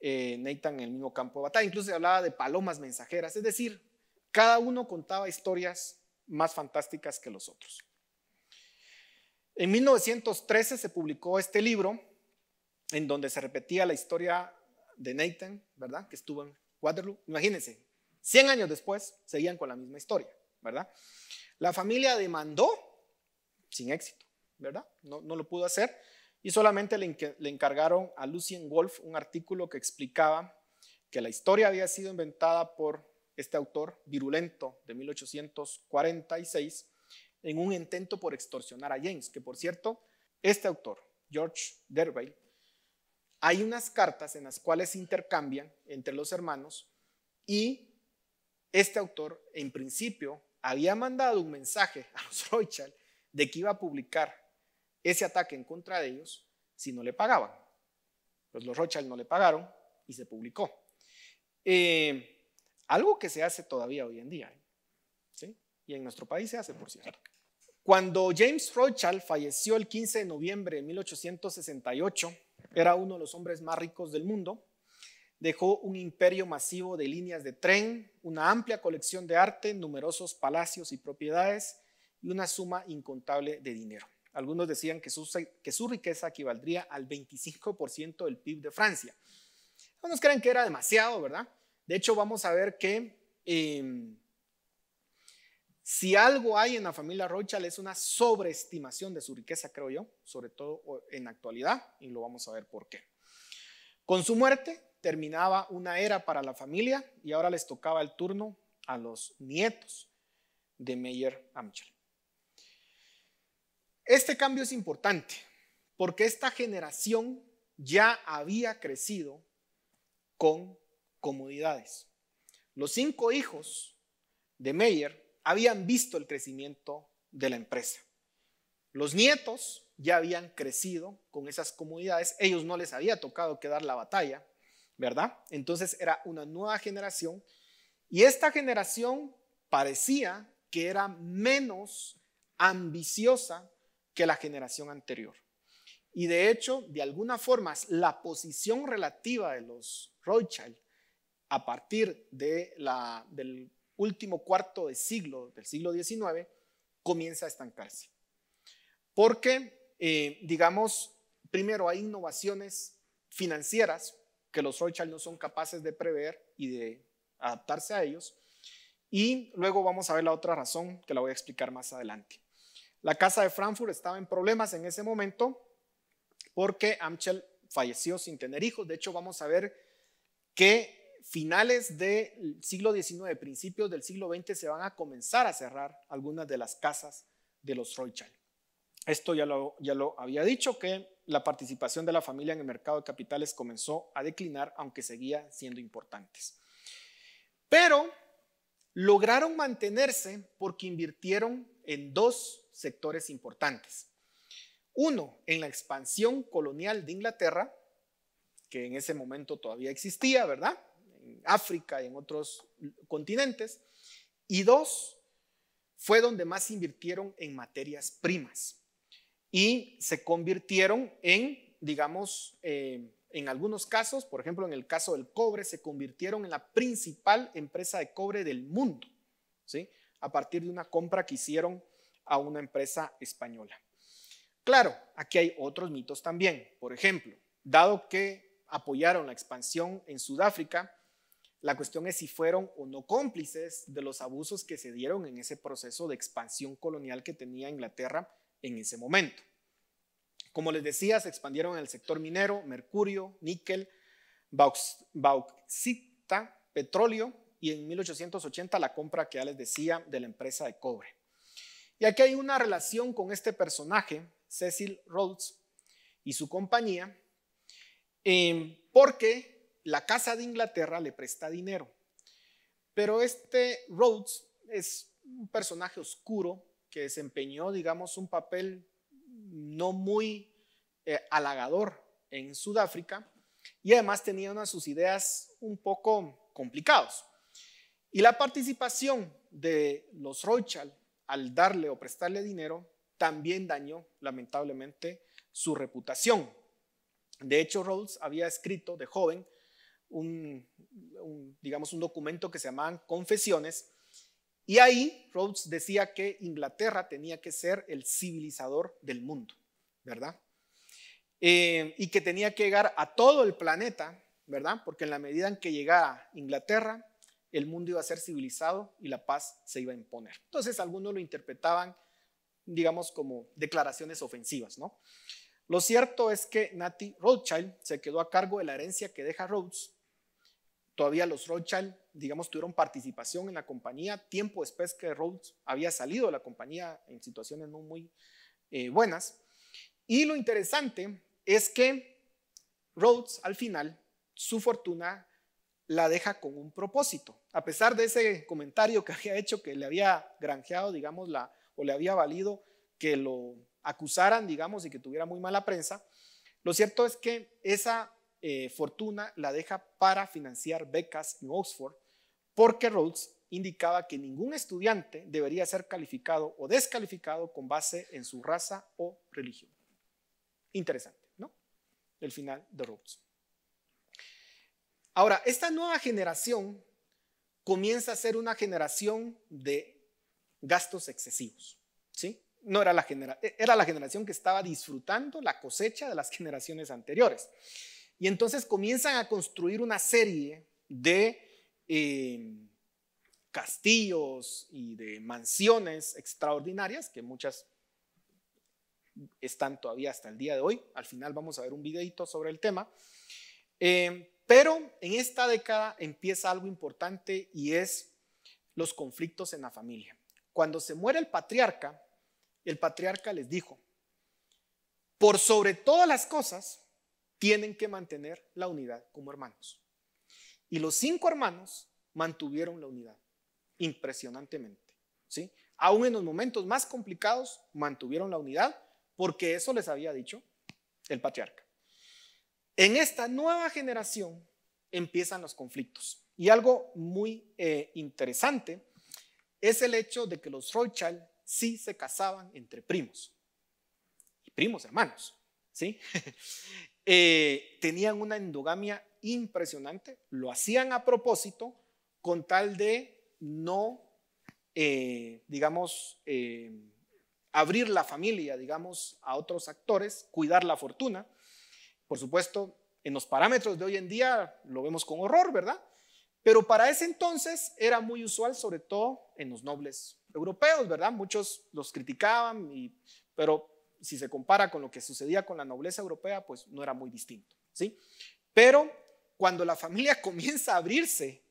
eh, Nathan en el mismo campo de batalla. Incluso se hablaba de palomas mensajeras, es decir, cada uno contaba historias más fantásticas que los otros. En 1913 se publicó este libro en donde se repetía la historia de Nathan, ¿verdad? Que estuvo en Waterloo. Imagínense, 100 años después seguían con la misma historia, ¿verdad? La familia demandó sin éxito, ¿verdad? No, lo pudo hacer y solamente le, le encargaron a Lucien Wolf un artículo que explicaba que la historia había sido inventada por este autor virulento de 1846, en un intento por extorsionar a James, que por cierto, este autor, George derby hay unas cartas en las cuales se intercambian entre los hermanos y este autor, en principio, había mandado un mensaje a los Rothschild de que iba a publicar ese ataque en contra de ellos si no le pagaban. Pues los Rothschild no le pagaron y se publicó. Eh, algo que se hace todavía hoy en día. Y en nuestro país se hace, por cierto. Cuando James Rothschild falleció el 15 de noviembre de 1868, era uno de los hombres más ricos del mundo, dejó un imperio masivo de líneas de tren, una amplia colección de arte, numerosos palacios y propiedades y una suma incontable de dinero. Algunos decían que que su riqueza equivaldría al 25% del PIB de Francia. Algunos creen que era demasiado, ¿verdad? De hecho, vamos a ver que em, si algo hay en la familia Rothschild es una sobreestimación de su riqueza, creo yo, sobre todo en la actualidad, y lo vamos a ver por qué. Con su muerte terminaba una era para la familia y ahora les tocaba el turno a los nietos de Meyer Amchel. Este cambio es importante porque esta generación ya había crecido con comodidades. Los cinco hijos de Meyer habían visto el crecimiento de la empresa. Los nietos ya habían crecido con esas comodidades, ellos no les había tocado quedar la batalla, ¿verdad? Entonces era una nueva generación y esta generación parecía que era menos ambiciosa que la generación anterior. Y de hecho, de alguna forma, la posición relativa de los Rothschild a partir de la, del último cuarto de siglo, del siglo XIX, comienza a estancarse. Porque, eh, digamos, primero hay innovaciones financieras que los Rothschild no son capaces de prever y de adaptarse a ellos. Y luego vamos a ver la otra razón que la voy a explicar más adelante. La casa de Frankfurt estaba en problemas en ese momento porque Amschel falleció sin tener hijos. De hecho, vamos a ver que finales del siglo XIX, principios del siglo XX, se van a comenzar a cerrar algunas de las casas de los Rothschild. Esto ya lo, ya lo había dicho, que la participación de la familia en el mercado de capitales comenzó a declinar, aunque seguía siendo importantes. Pero lograron mantenerse porque invirtieron en dos sectores importantes. Uno, en la expansión colonial de Inglaterra, que en ese momento todavía existía, ¿verdad? África y en otros continentes. Y dos, fue donde más invirtieron en materias primas y se convirtieron en, digamos, eh, en algunos casos, por ejemplo, en el caso del cobre, se convirtieron en la principal empresa de cobre del mundo, ¿sí? a partir de una compra que hicieron a una empresa española. Claro, aquí hay otros mitos también. Por ejemplo, dado que apoyaron la expansión en Sudáfrica, la cuestión es si fueron o no cómplices de los abusos que se dieron en ese proceso de expansión colonial que tenía Inglaterra en ese momento. Como les decía, se expandieron en el sector minero, mercurio, níquel, bauxita, petróleo y en 1880 la compra que ya les decía de la empresa de cobre. Y aquí hay una relación con este personaje, Cecil Rhodes, y su compañía, eh, porque la Casa de Inglaterra le presta dinero. Pero este Rhodes es un personaje oscuro que desempeñó, digamos, un papel no muy eh, halagador en Sudáfrica y además tenía unas sus ideas un poco complicadas. Y la participación de los Rothschild al darle o prestarle dinero también dañó lamentablemente su reputación. De hecho, Rhodes había escrito de joven un, digamos, un documento que se llamaban Confesiones, y ahí Rhodes decía que Inglaterra tenía que ser el civilizador del mundo, ¿verdad? Eh, y que tenía que llegar a todo el planeta, ¿verdad? Porque en la medida en que llegara Inglaterra, el mundo iba a ser civilizado y la paz se iba a imponer. Entonces algunos lo interpretaban, digamos, como declaraciones ofensivas, ¿no? Lo cierto es que Natty Rothschild se quedó a cargo de la herencia que deja Rhodes Todavía los Rothschild, digamos, tuvieron participación en la compañía tiempo después que Rhodes había salido de la compañía en situaciones no muy eh, buenas. Y lo interesante es que Rhodes al final su fortuna la deja con un propósito. A pesar de ese comentario que había hecho que le había granjeado, digamos, la, o le había valido que lo acusaran, digamos, y que tuviera muy mala prensa, lo cierto es que esa eh, fortuna la deja para financiar becas en Oxford, porque Rhodes indicaba que ningún estudiante debería ser calificado o descalificado con base en su raza o religión. Interesante, ¿no? El final de Rhodes. Ahora, esta nueva generación comienza a ser una generación de gastos excesivos, ¿sí? No era la, generación, era la generación que estaba disfrutando la cosecha de las generaciones anteriores. Y entonces comienzan a construir una serie de eh, castillos y de mansiones extraordinarias, que muchas están todavía hasta el día de hoy. Al final vamos a ver un videito sobre el tema. Eh, pero en esta década empieza algo importante y es los conflictos en la familia. Cuando se muere el patriarca, el patriarca les dijo, por sobre todas las cosas, tienen que mantener la unidad como hermanos. Y los cinco hermanos mantuvieron la unidad, impresionantemente. ¿sí? Aún en los momentos más complicados, mantuvieron la unidad porque eso les había dicho el patriarca. En esta nueva generación empiezan los conflictos. Y algo muy eh, interesante es el hecho de que los Rothschild sí se casaban entre primos, y primos hermanos, ¿sí? Eh, tenían una endogamia impresionante, lo hacían a propósito con tal de no, eh, digamos, eh, abrir la familia, digamos, a otros actores, cuidar la fortuna. Por supuesto, en los parámetros de hoy en día lo vemos con horror, ¿verdad? Pero para ese entonces era muy usual, sobre todo en los nobles europeos, ¿verdad? Muchos los criticaban, pero si se compara con lo que sucedía con la nobleza europea, pues no era muy distinto, ¿sí? Pero cuando la familia comienza a abrirse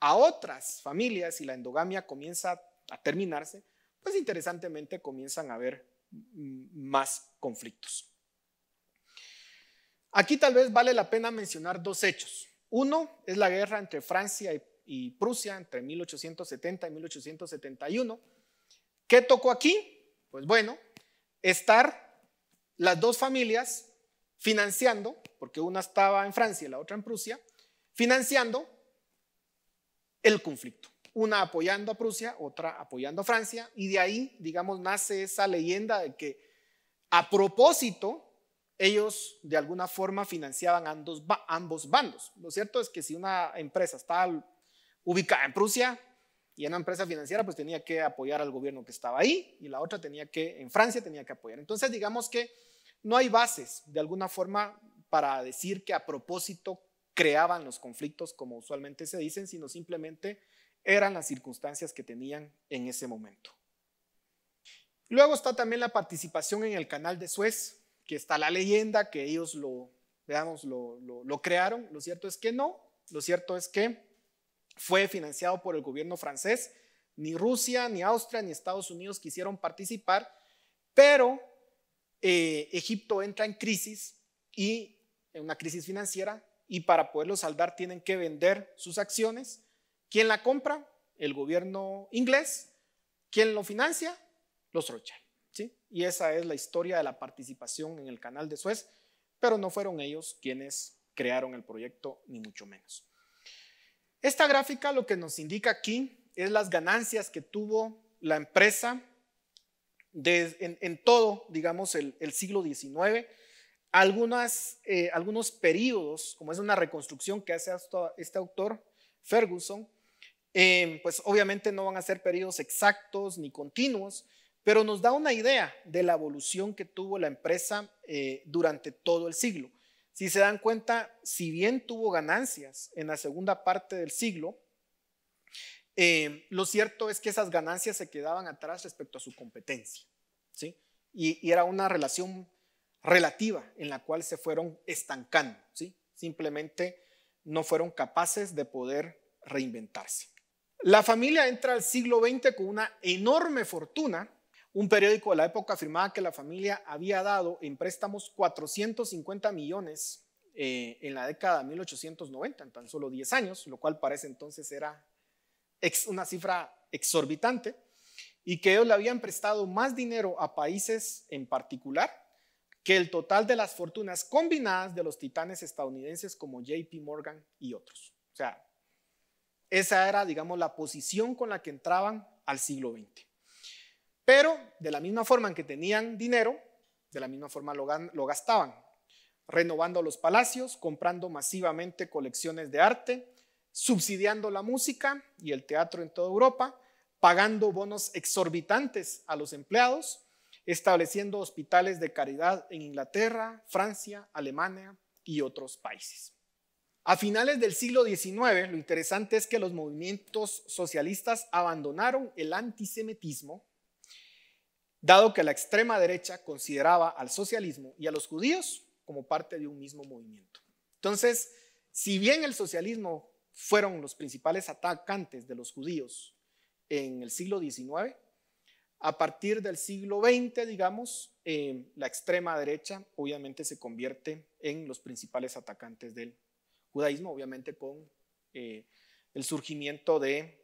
a otras familias y la endogamia comienza a terminarse, pues interesantemente comienzan a haber más conflictos. Aquí tal vez vale la pena mencionar dos hechos. Uno es la guerra entre Francia y Prusia entre 1870 y 1871. ¿Qué tocó aquí? Pues bueno, estar las dos familias financiando, porque una estaba en Francia y la otra en Prusia, financiando el conflicto. Una apoyando a Prusia, otra apoyando a Francia, y de ahí, digamos, nace esa leyenda de que a propósito ellos de alguna forma financiaban ambos, ambos bandos. Lo cierto es que si una empresa está ubicada en Prusia, y una empresa financiera pues tenía que apoyar al gobierno que estaba ahí y la otra tenía que, en Francia tenía que apoyar. Entonces digamos que no hay bases de alguna forma para decir que a propósito creaban los conflictos como usualmente se dicen, sino simplemente eran las circunstancias que tenían en ese momento. Luego está también la participación en el canal de Suez, que está la leyenda que ellos lo, lo crearon. Lo cierto es que no, lo cierto es que fue financiado por el gobierno francés. Ni Rusia, ni Austria, ni Estados Unidos quisieron participar, pero eh, Egipto entra en crisis y en una crisis financiera y para poderlo saldar tienen que vender sus acciones. ¿Quién la compra? El gobierno inglés. ¿Quién lo financia? Los Rothschild. Y esa es la historia de la participación en el canal de Suez, pero no fueron ellos quienes crearon el proyecto, ni mucho menos. Esta gráfica lo que nos indica aquí es las ganancias que tuvo la empresa en, todo, digamos, el, siglo XIX. Eh, algunos periodos, como es una reconstrucción que hace este autor, Ferguson, eh, pues obviamente no van a ser periodos exactos ni continuos, pero nos da una idea de la evolución que tuvo la empresa eh, durante todo el siglo. Si se dan cuenta, si bien tuvo ganancias en la segunda parte del siglo, eh, lo cierto es que esas ganancias se quedaban atrás respecto a su competencia. ¿sí? Y, y, era una relación relativa en la cual se fueron estancando. ¿sí? Simplemente no fueron capaces de poder reinventarse. La familia entra al siglo XX con una enorme fortuna un periódico de la época afirmaba que la familia había dado en préstamos 450 millones eh, en la década de 1890, en tan solo 10 años, lo cual parece entonces era una cifra exorbitante, y que ellos le habían prestado más dinero a países en particular que el total de las fortunas combinadas de los titanes estadounidenses como JP Morgan y otros. O sea, esa era, digamos, la posición con la que entraban al siglo XX. Pero de la misma forma en que tenían dinero, de la misma forma lo gastaban, renovando los palacios, comprando masivamente colecciones de arte, subsidiando la música y el teatro en toda Europa, pagando bonos exorbitantes a los empleados, estableciendo hospitales de caridad en Inglaterra, Francia, Alemania y otros países. A finales del siglo XIX, lo interesante es que los movimientos socialistas abandonaron el antisemitismo dado que la extrema derecha consideraba al socialismo y a los judíos como parte de un mismo movimiento. Entonces, si bien el socialismo fueron los principales atacantes de los judíos en el siglo XIX, a partir del siglo XX, digamos, eh, la extrema derecha obviamente se convierte en los principales atacantes del judaísmo, obviamente con eh, el surgimiento de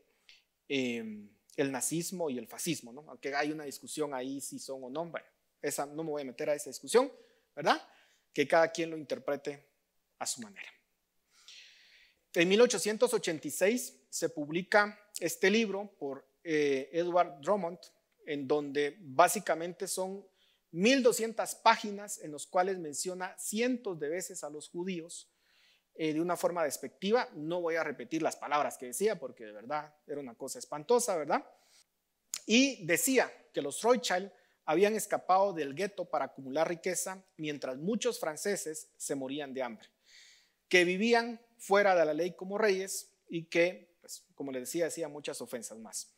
eh, el nazismo y el fascismo, ¿no? Aunque hay una discusión ahí si son o no, bueno, esa, no me voy a meter a esa discusión, ¿verdad? Que cada quien lo interprete a su manera. En 1886 se publica este libro por eh, Edward Drummond, en donde básicamente son 1200 páginas en las cuales menciona cientos de veces a los judíos eh, de una forma despectiva. No voy a repetir las palabras que decía porque de verdad era una cosa espantosa, ¿verdad? Y decía que los Rothschild habían escapado del gueto para acumular riqueza mientras muchos franceses se morían de hambre, que vivían fuera de la ley como reyes y que, pues, como les decía, hacían muchas ofensas más.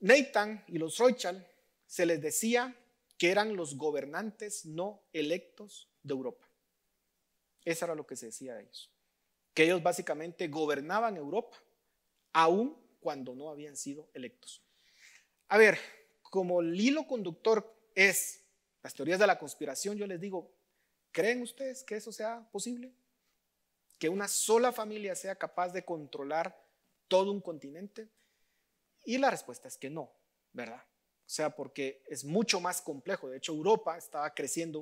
Nathan y los Rothschild se les decía que eran los gobernantes no electos de Europa. Eso era lo que se decía de ellos. Que ellos básicamente gobernaban Europa, aún cuando no habían sido electos. A ver, como el hilo conductor es las teorías de la conspiración, yo les digo, ¿creen ustedes que eso sea posible? ¿Que una sola familia sea capaz de controlar todo un continente? Y la respuesta es que no, ¿verdad? O sea, porque es mucho más complejo. De hecho, Europa estaba creciendo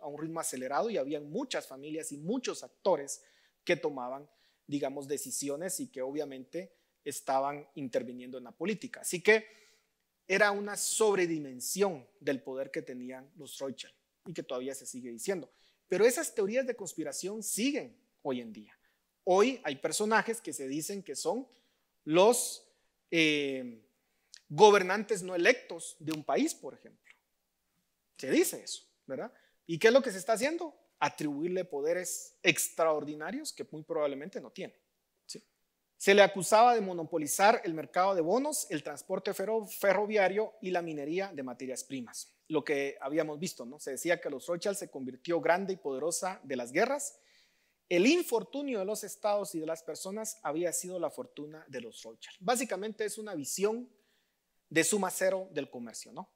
a un ritmo acelerado y había muchas familias y muchos actores que tomaban, digamos, decisiones y que obviamente estaban interviniendo en la política. Así que era una sobredimensión del poder que tenían los Rothschild y que todavía se sigue diciendo. Pero esas teorías de conspiración siguen hoy en día. Hoy hay personajes que se dicen que son los... Eh, gobernantes no electos de un país, por ejemplo. Se dice eso, ¿verdad? ¿Y qué es lo que se está haciendo? Atribuirle poderes extraordinarios que muy probablemente no tiene. Se le acusaba de monopolizar el mercado de bonos, el transporte ferroviario y la minería de materias primas. Lo que habíamos visto, ¿no? Se decía que los Rothschild se convirtió grande y poderosa de las guerras. El infortunio de los estados y de las personas había sido la fortuna de los Rothschild. Básicamente es una visión de suma cero del comercio, ¿no?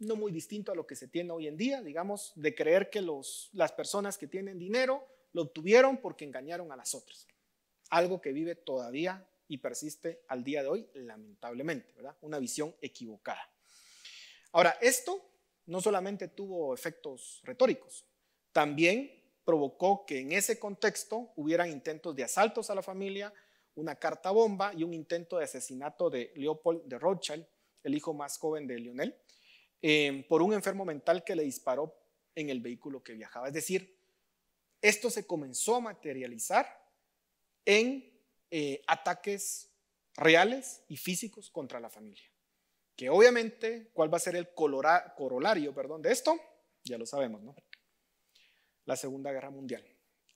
No muy distinto a lo que se tiene hoy en día, digamos, de creer que los, las personas que tienen dinero lo obtuvieron porque engañaron a las otras. Algo que vive todavía y persiste al día de hoy, lamentablemente, ¿verdad? Una visión equivocada. Ahora, esto no solamente tuvo efectos retóricos, también provocó que en ese contexto hubieran intentos de asaltos a la familia, una carta bomba y un intento de asesinato de Leopold de Rothschild el hijo más joven de Lionel, em, por un enfermo mental que le disparó en el vehículo que viajaba. Es decir, esto se comenzó a materializar en eh, ataques reales y físicos contra la familia. Que obviamente, ¿cuál va a ser el corolario perdón, de esto? Ya lo sabemos, ¿no? La Segunda Guerra Mundial.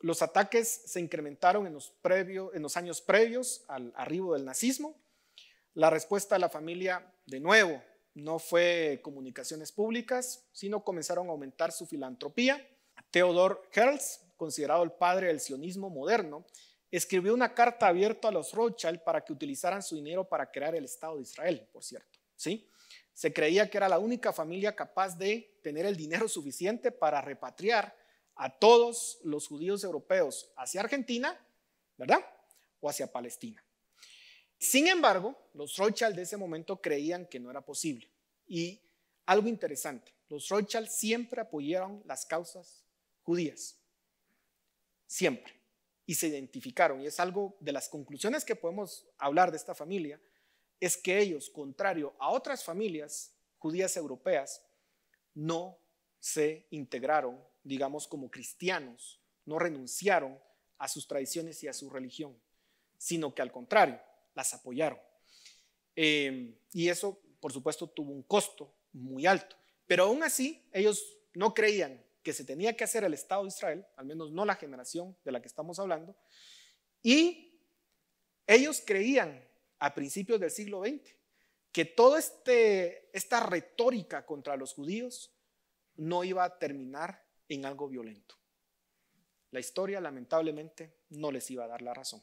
Los ataques se incrementaron en los años previos al arribo del nazismo la respuesta de la familia, de nuevo, no fue comunicaciones públicas, sino comenzaron a aumentar su filantropía. Theodor Herz, considerado el padre del sionismo moderno, escribió una carta abierta a los Rothschild para que utilizaran su dinero para crear el Estado de Israel, por cierto. ¿sí? Se creía que era la única familia capaz de tener el dinero suficiente para repatriar a todos los judíos europeos hacia Argentina, ¿verdad? O hacia Palestina. Sin embargo, los Rothschild de ese momento creían que no era posible. Y algo interesante, los Rothschild siempre apoyaron las causas judías. Siempre. Y se identificaron. Y es algo de las conclusiones que podemos hablar de esta familia, es que ellos, contrario a otras familias judías europeas, no se integraron, digamos, como cristianos, no renunciaron a sus tradiciones y a su religión, sino que al contrario, las apoyaron. Em, y eso, por supuesto, tuvo un costo muy alto. Pero aún así, ellos no creían que se tenía que hacer el Estado de Israel, al menos no la generación de la que estamos hablando, y ellos creían a principios del siglo XX que toda este, esta retórica contra los judíos no iba a terminar en algo violento. La historia lamentablemente no les iba a dar la razón.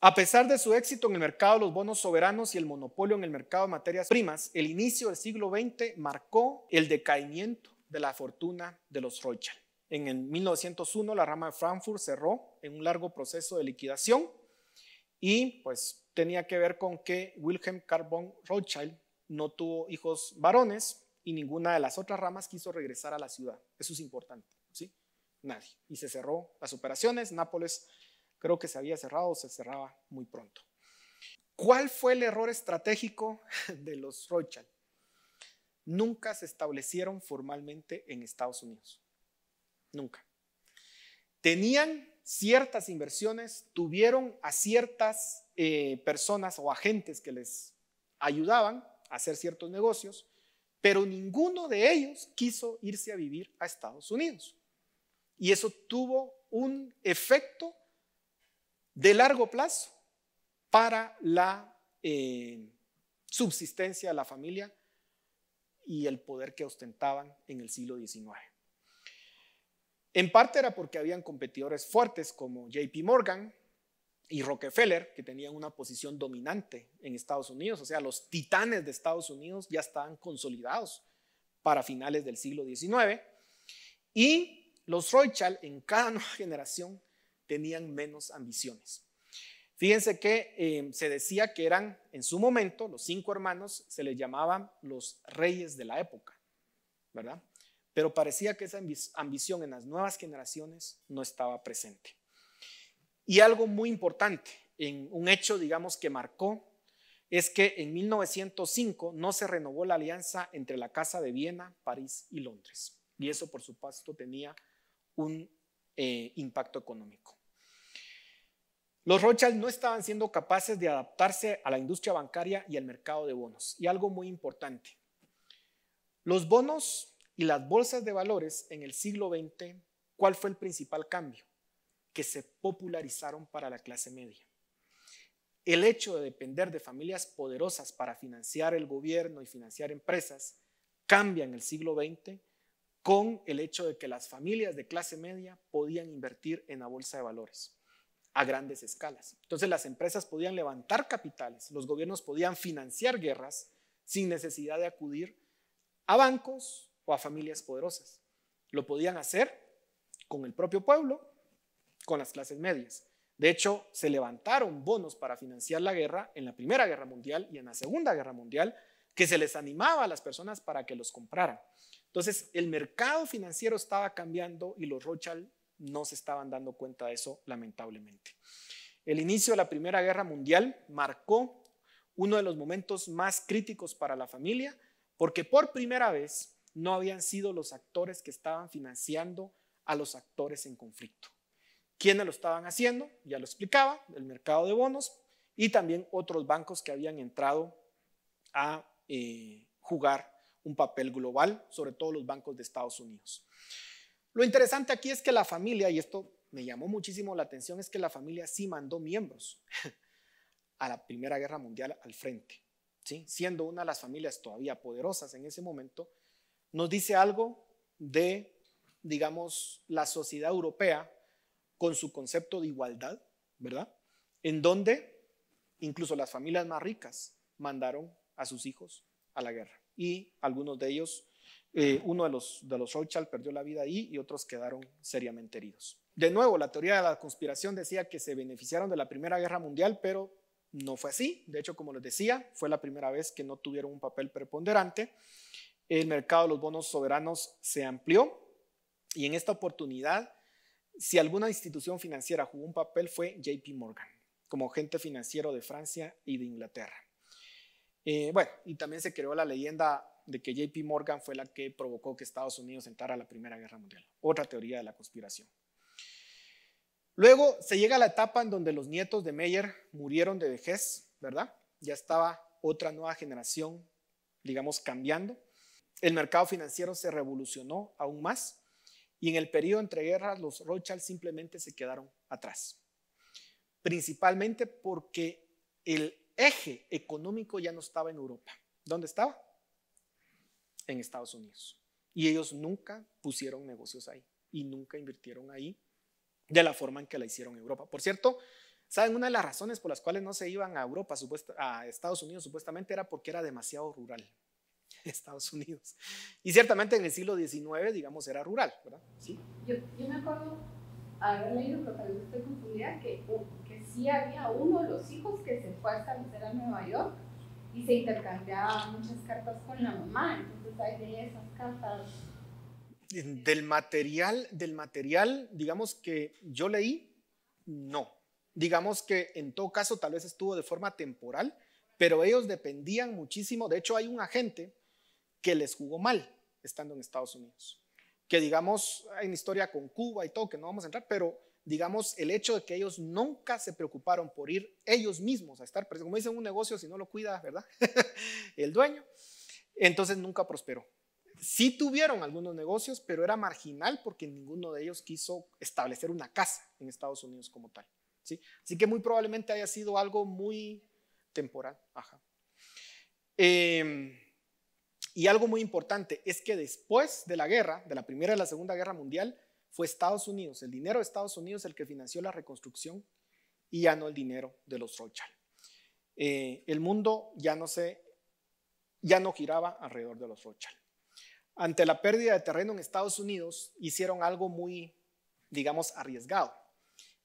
A pesar de su éxito en el mercado de los bonos soberanos y el monopolio en el mercado de materias primas, el inicio del siglo XX marcó el decaimiento de la fortuna de los Rothschild. En el 1901 la rama de Frankfurt cerró en un largo proceso de liquidación y pues tenía que ver con que Wilhelm Carl Rothschild no tuvo hijos varones y ninguna de las otras ramas quiso regresar a la ciudad. Eso es importante, ¿sí? Nadie. Y se cerró las operaciones. Nápoles creo que se había cerrado o se cerraba muy pronto. ¿Cuál fue el error estratégico de los Rothschild? Nunca se establecieron formalmente en Estados Unidos. Nunca. Tenían ciertas inversiones, tuvieron a ciertas eh, personas o agentes que les ayudaban a hacer ciertos negocios, pero ninguno de ellos quiso irse a vivir a Estados Unidos. Y eso tuvo un efecto de largo plazo para la eh, subsistencia de la familia y el poder que ostentaban en el siglo XIX. En parte era porque habían competidores fuertes como JP Morgan y Rockefeller, que tenían una posición dominante en Estados Unidos, o sea, los titanes de Estados Unidos ya estaban consolidados para finales del siglo XIX, y los Rothschild en cada nueva generación tenían menos ambiciones. Fíjense que eh, se decía que eran, en su momento, los cinco hermanos, se les llamaban los reyes de la época, ¿verdad? Pero parecía que esa ambición en las nuevas generaciones no estaba presente. Y algo muy importante, en un hecho, digamos, que marcó, es que en 1905 no se renovó la alianza entre la Casa de Viena, París y Londres. Y eso, por supuesto, tenía un eh, impacto económico. Los Rothschild no estaban siendo capaces de adaptarse a la industria bancaria y al mercado de bonos. Y algo muy importante, los bonos y las bolsas de valores en el siglo XX, ¿cuál fue el principal cambio? Que se popularizaron para la clase media. El hecho de depender de familias poderosas para financiar el gobierno y financiar empresas cambia en el siglo XX con el hecho de que las familias de clase media podían invertir en la bolsa de valores a grandes escalas. Entonces las empresas podían levantar capitales, los gobiernos podían financiar guerras sin necesidad de acudir a bancos o a familias poderosas. Lo podían hacer con el propio pueblo, con las clases medias. De hecho, se levantaron bonos para financiar la guerra en la Primera Guerra Mundial y en la Segunda Guerra Mundial, que se les animaba a las personas para que los compraran. Entonces, el mercado financiero estaba cambiando y los Rothschild no se estaban dando cuenta de eso, lamentablemente. El inicio de la Primera Guerra Mundial marcó uno de los momentos más críticos para la familia, porque por primera vez no habían sido los actores que estaban financiando a los actores en conflicto. ¿Quiénes lo estaban haciendo? Ya lo explicaba, el mercado de bonos y también otros bancos que habían entrado a eh, jugar un papel global, sobre todo los bancos de Estados Unidos. Lo interesante aquí es que la familia, y esto me llamó muchísimo la atención, es que la familia sí mandó miembros a la Primera Guerra Mundial al frente, ¿sí? siendo una de las familias todavía poderosas en ese momento, nos dice algo de, digamos, la sociedad europea con su concepto de igualdad, ¿verdad? En donde incluso las familias más ricas mandaron a sus hijos a la guerra y algunos de ellos eh, uno de los, de los Rothschild perdió la vida ahí y otros quedaron seriamente heridos. De nuevo, la teoría de la conspiración decía que se beneficiaron de la Primera Guerra Mundial, pero no fue así. De hecho, como les decía, fue la primera vez que no tuvieron un papel preponderante. El mercado de los bonos soberanos se amplió y en esta oportunidad, si alguna institución financiera jugó un papel, fue JP Morgan, como agente financiero de Francia y de Inglaterra. Eh, bueno, y también se creó la leyenda de que JP Morgan fue la que provocó que Estados Unidos entrara a la Primera Guerra Mundial. Otra teoría de la conspiración. Luego se llega a la etapa en donde los nietos de Meyer murieron de vejez, ¿verdad? Ya estaba otra nueva generación, digamos, cambiando. El mercado financiero se revolucionó aún más y en el periodo entre guerras los Rothschild simplemente se quedaron atrás. Principalmente porque el eje económico ya no estaba en Europa. ¿Dónde estaba? En Estados Unidos. Y ellos nunca pusieron negocios ahí y nunca invirtieron ahí de la forma en que la hicieron en Europa. Por cierto, ¿saben una de las razones por las cuales no se iban a Europa, a Estados Unidos supuestamente era porque era demasiado rural Estados Unidos. Y ciertamente en el siglo XIX, digamos, era rural, ¿verdad? Sí. yo me acuerdo haber leído, pero tal vez estoy confundida, que, que sí había uno de los hijos que se fue a establecer a Nueva York y se intercambiaba muchas cartas con la mamá, entonces ahí de esas cartas. Del material, del material, digamos que yo leí, no. Digamos que en todo caso tal vez estuvo de forma temporal, pero ellos dependían muchísimo. De hecho, hay un agente que les jugó mal estando en Estados Unidos que digamos, hay una historia con Cuba y todo, que no vamos a entrar, pero digamos, el hecho de que ellos nunca se preocuparon por ir ellos mismos a estar presentes, como dicen un negocio, si no lo cuida, ¿verdad? el dueño, entonces nunca prosperó. Sí tuvieron algunos negocios, pero era marginal porque ninguno de ellos quiso establecer una casa en Estados Unidos como tal. ¿sí? Así que muy probablemente haya sido algo muy temporal. Ajá. Em, y algo muy importante es que después de la guerra, de la Primera y la Segunda Guerra Mundial, fue Estados Unidos, el dinero de Estados Unidos el que financió la reconstrucción y ya no el dinero de los Rothschild. Eh, el mundo ya no se, ya no giraba alrededor de los Rothschild. Ante la pérdida de terreno en Estados Unidos, hicieron algo muy, digamos, arriesgado,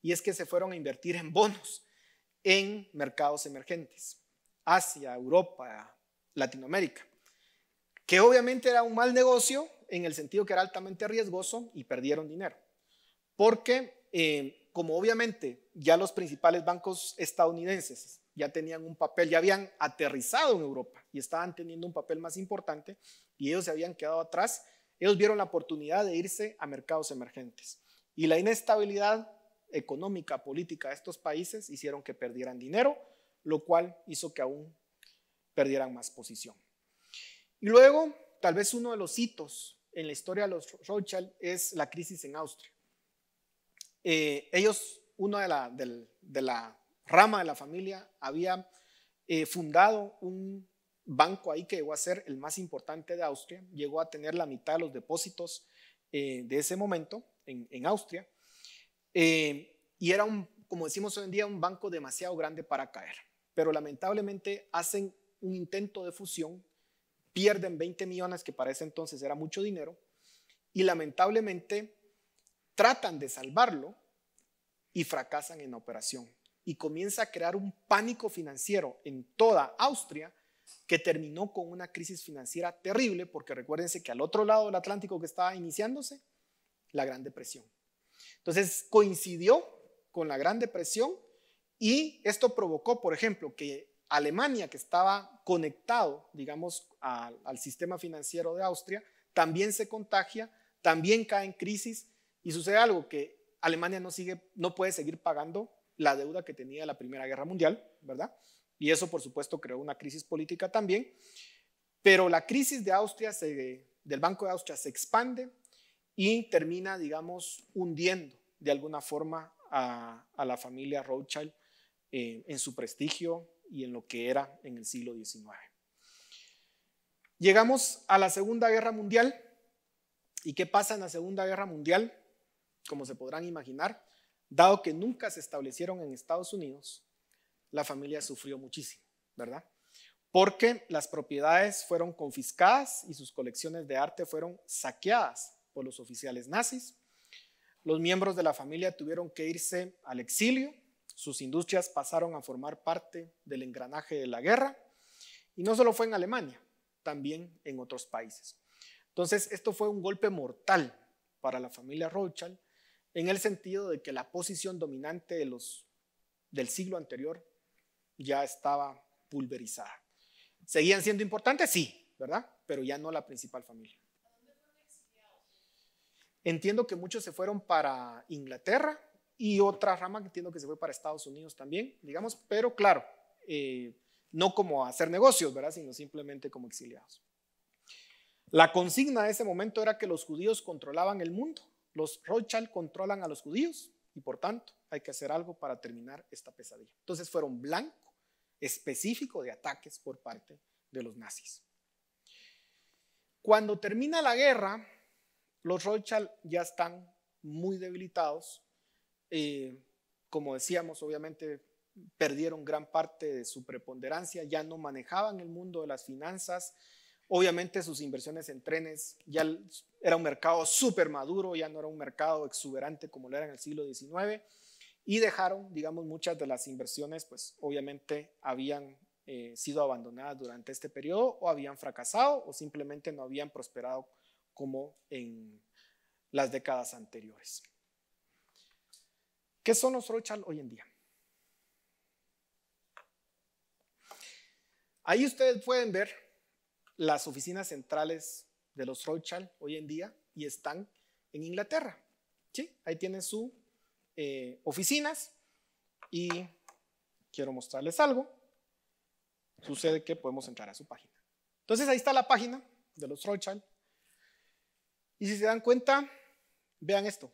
y es que se fueron a invertir en bonos en mercados emergentes, Asia, Europa, Latinoamérica que obviamente era un mal negocio en el sentido que era altamente riesgoso y perdieron dinero. Porque eh, como obviamente ya los principales bancos estadounidenses ya tenían un papel, ya habían aterrizado en Europa y estaban teniendo un papel más importante y ellos se habían quedado atrás, ellos vieron la oportunidad de irse a mercados emergentes. Y la inestabilidad económica, política de estos países hicieron que perdieran dinero, lo cual hizo que aún perdieran más posición. Y luego, tal vez uno de los hitos en la historia de los Rothschild es la crisis en Austria. Eh, ellos, una de la, rama de la familia, había eh, fundado un banco ahí que llegó a ser el más importante de Austria, llegó a tener la mitad de los depósitos eh, de ese momento en, en Austria, y era un, como decimos hoy en día, un banco demasiado grande para caer. Pero lamentablemente hacen un intento de fusión pierden 20 millones, que para ese entonces era mucho dinero, y lamentablemente tratan de salvarlo y fracasan en la operación. Y comienza a crear un pánico financiero en toda Austria que terminó con una crisis financiera terrible, porque recuérdense que al otro lado del Atlántico que estaba iniciándose, la Gran Depresión. Entonces coincidió con la Gran Depresión y esto provocó, por ejemplo, que Alemania, que estaba conectado, digamos, al sistema financiero de Austria, también se contagia, también cae en crisis y sucede algo que Alemania no, sigue, no puede seguir pagando la deuda que tenía la Primera Guerra Mundial, ¿verdad? Y eso, por supuesto, creó una crisis política también. Pero la crisis de Austria del Banco de Austria se expande y termina, digamos, hundiendo de alguna forma a, la familia Rothschild eh, en su prestigio, y en lo que era en el siglo XIX. Llegamos a la Segunda Guerra Mundial. ¿Y qué pasa en la Segunda Guerra Mundial? Como se podrán imaginar, dado que nunca se establecieron en Estados Unidos, la familia sufrió muchísimo, ¿verdad? Porque las propiedades fueron confiscadas y sus colecciones de arte fueron saqueadas por los oficiales nazis. Los miembros de la familia tuvieron que irse al exilio sus industrias pasaron a formar parte del engranaje de la guerra y no solo fue en Alemania, también en otros países. Entonces, esto fue un golpe mortal para la familia Rothschild en el sentido de que la posición dominante de los, del siglo anterior ya estaba pulverizada. ¿Seguían siendo importantes? Sí, ¿verdad? Pero ya no la principal familia. Entiendo que muchos se fueron para Inglaterra, y otra rama que entiendo que se fue para Estados Unidos también, digamos, pero claro, eh, no como hacer negocios, ¿verdad? Sino simplemente como exiliados. La consigna de ese momento era que los judíos controlaban el mundo, los Rothschild controlan a los judíos y por tanto hay que hacer algo para terminar esta pesadilla. Entonces fueron blanco específico de ataques por parte de los nazis. Cuando termina la guerra, los Rothschild ya están muy debilitados eh, como decíamos, obviamente perdieron gran parte de su preponderancia, ya no manejaban el mundo de las finanzas, obviamente sus inversiones en trenes ya era un mercado súper maduro, ya no era un mercado exuberante como lo era en el siglo XIX, y dejaron, digamos, muchas de las inversiones, pues obviamente habían eh, sido abandonadas durante este periodo o habían fracasado o simplemente no habían prosperado como en las décadas anteriores. ¿Qué son los Rothschild hoy en día? Ahí ustedes pueden ver las oficinas centrales de los Rothschild hoy en día y están en Inglaterra. Ahí tienen sus eh, oficinas y quiero mostrarles algo. Sucede que podemos entrar a su página. Entonces ahí está la página de los Rothschild. Y si se dan cuenta, vean esto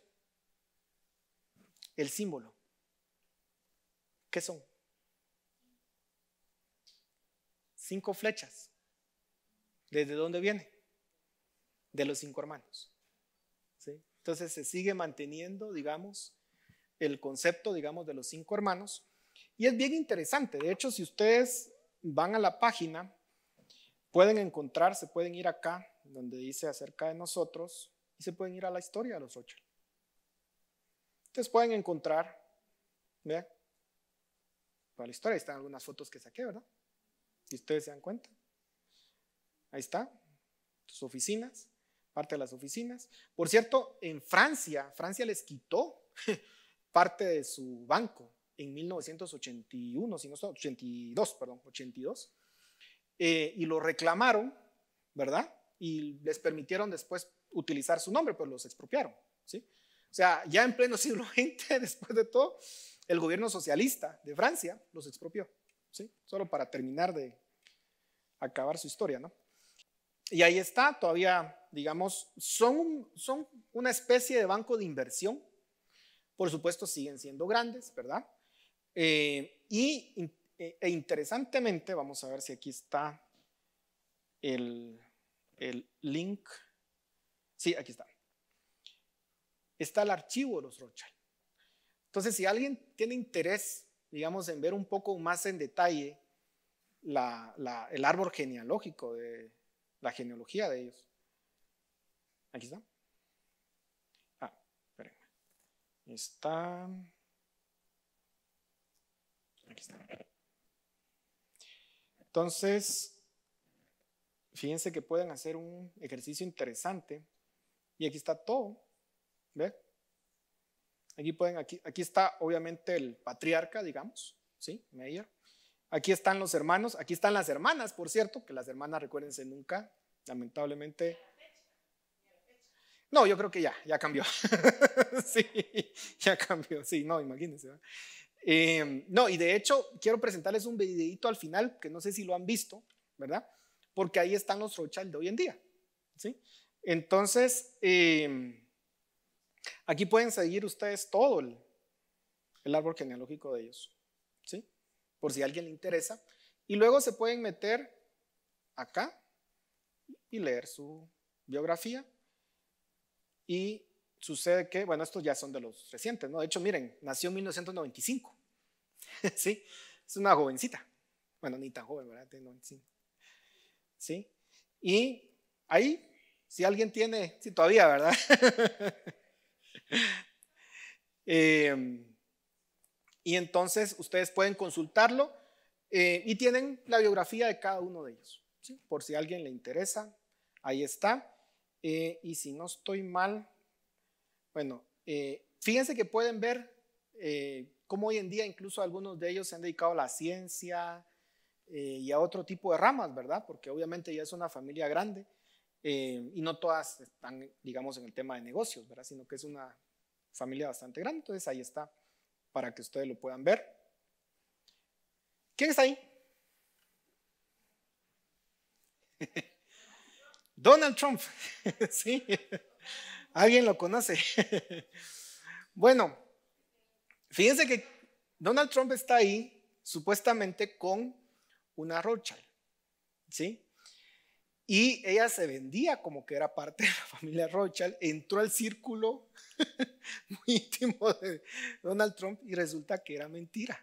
el símbolo. ¿Qué son? Cinco flechas. ¿Desde dónde viene? De los cinco hermanos. ¿Sí? Entonces se sigue manteniendo, digamos, el concepto, digamos, de los cinco hermanos. Y es bien interesante. De hecho, si ustedes van a la página, pueden encontrarse, pueden ir acá, donde dice acerca de nosotros, y se pueden ir a la historia de los ocho. Ustedes pueden encontrar, vean, para la historia, ahí están algunas fotos que saqué, ¿verdad? Si ustedes se dan cuenta. Ahí está, sus oficinas, parte de las oficinas. Por cierto, en Francia, Francia les quitó parte de su banco en 1981, si no 82, perdón, 82, eh, y lo reclamaron, ¿verdad? Y les permitieron después utilizar su nombre, pero los expropiaron, ¿sí? O sea, ya en pleno siglo XX, después de todo, el gobierno socialista de Francia los expropió, ¿sí? Solo para terminar de acabar su historia, ¿no? Y ahí está, todavía, digamos, son, son una especie de banco de inversión. Por supuesto, siguen siendo grandes, ¿verdad? Eh, y eh, e interesantemente, vamos a ver si aquí está el, el link. Sí, aquí está está el archivo de los Rochal. Entonces, si alguien tiene interés, digamos, en ver un poco más en detalle el árbol genealógico de la genealogía de ellos. Aquí está. Ah, espérenme. Está. Aquí está. Entonces, fíjense que pueden hacer un ejercicio interesante. Y aquí está todo. ¿Ve? Aquí, pueden, aquí, aquí está obviamente el patriarca, digamos, ¿sí? Meyer. Aquí están los hermanos, aquí están las hermanas, por cierto, que las hermanas, recuérdense, nunca, lamentablemente. No, yo creo que ya, ya cambió. sí, ya cambió, sí, no, imagínense. Em, ¿no? y de hecho, quiero presentarles un videito al final, que no sé si lo han visto, ¿verdad? Porque ahí están los Rothschild de hoy en día, ¿sí? Entonces, em, Aquí pueden seguir ustedes todo el, árbol genealógico de ellos, ¿sí? Por si a alguien le interesa. Y luego se pueden meter acá y leer su biografía. Y sucede que, bueno, estos ya son de los recientes, ¿no? De hecho, miren, nació en 1995, ¿sí? Es una jovencita. Bueno, ni tan joven, ¿verdad? ¿Sí? Y ahí, si alguien tiene, si todavía, ¿verdad? Em, y entonces ustedes pueden consultarlo eh, y tienen la biografía de cada uno de ellos. Por si a alguien le interesa, ahí está. Eh, y si no estoy mal, bueno, eh, fíjense que pueden ver cómo hoy en día incluso algunos de ellos se han dedicado a la ciencia y a otro tipo de ramas, ¿verdad? Porque obviamente ya es una familia grande. Eh, y no todas están, digamos, en el tema de negocios, ¿verdad? Sino que es una familia bastante grande. Entonces ahí está para que ustedes lo puedan ver. ¿Quién está ahí? Donald Trump. sí. Alguien lo conoce. bueno, fíjense que Donald Trump está ahí supuestamente con una Rothschild. ¿Sí? Y ella se vendía como que era parte de la familia Rothschild, entró al círculo muy íntimo de Donald Trump y resulta que era mentira.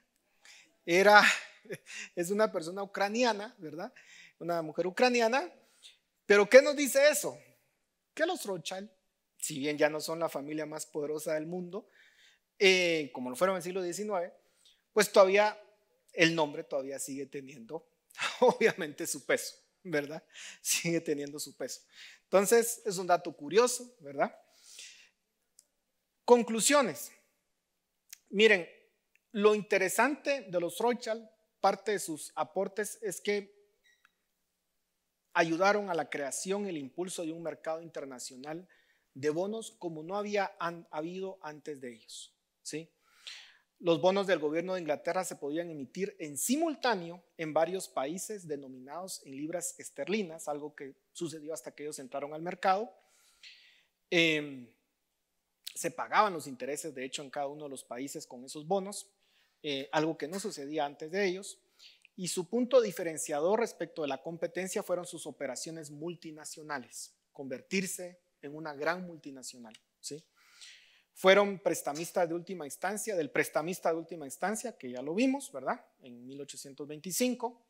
Era, es una persona ucraniana, ¿verdad? Una mujer ucraniana. Pero ¿qué nos dice eso? Que los Rothschild, si bien ya no son la familia más poderosa del mundo, eh, como lo fueron en el siglo XIX, pues todavía el nombre todavía sigue teniendo, obviamente, su peso. ¿verdad? Sigue teniendo su peso. Entonces, es un dato curioso, ¿verdad? Conclusiones. Miren, lo interesante de los Rothschild, parte de sus aportes es que ayudaron a la creación, el impulso de un mercado internacional de bonos como no había habido antes de ellos, ¿sí? Los bonos del gobierno de Inglaterra se podían emitir en simultáneo en varios países denominados en libras esterlinas, algo que sucedió hasta que ellos entraron al mercado. Em, se pagaban los intereses, de hecho, en cada uno de los países con esos bonos, eh, algo que no sucedía antes de ellos. Y su punto diferenciador respecto de la competencia fueron sus operaciones multinacionales, convertirse en una gran multinacional. ¿sí? fueron prestamistas de última instancia, del prestamista de última instancia, que ya lo vimos, ¿verdad? En 1825.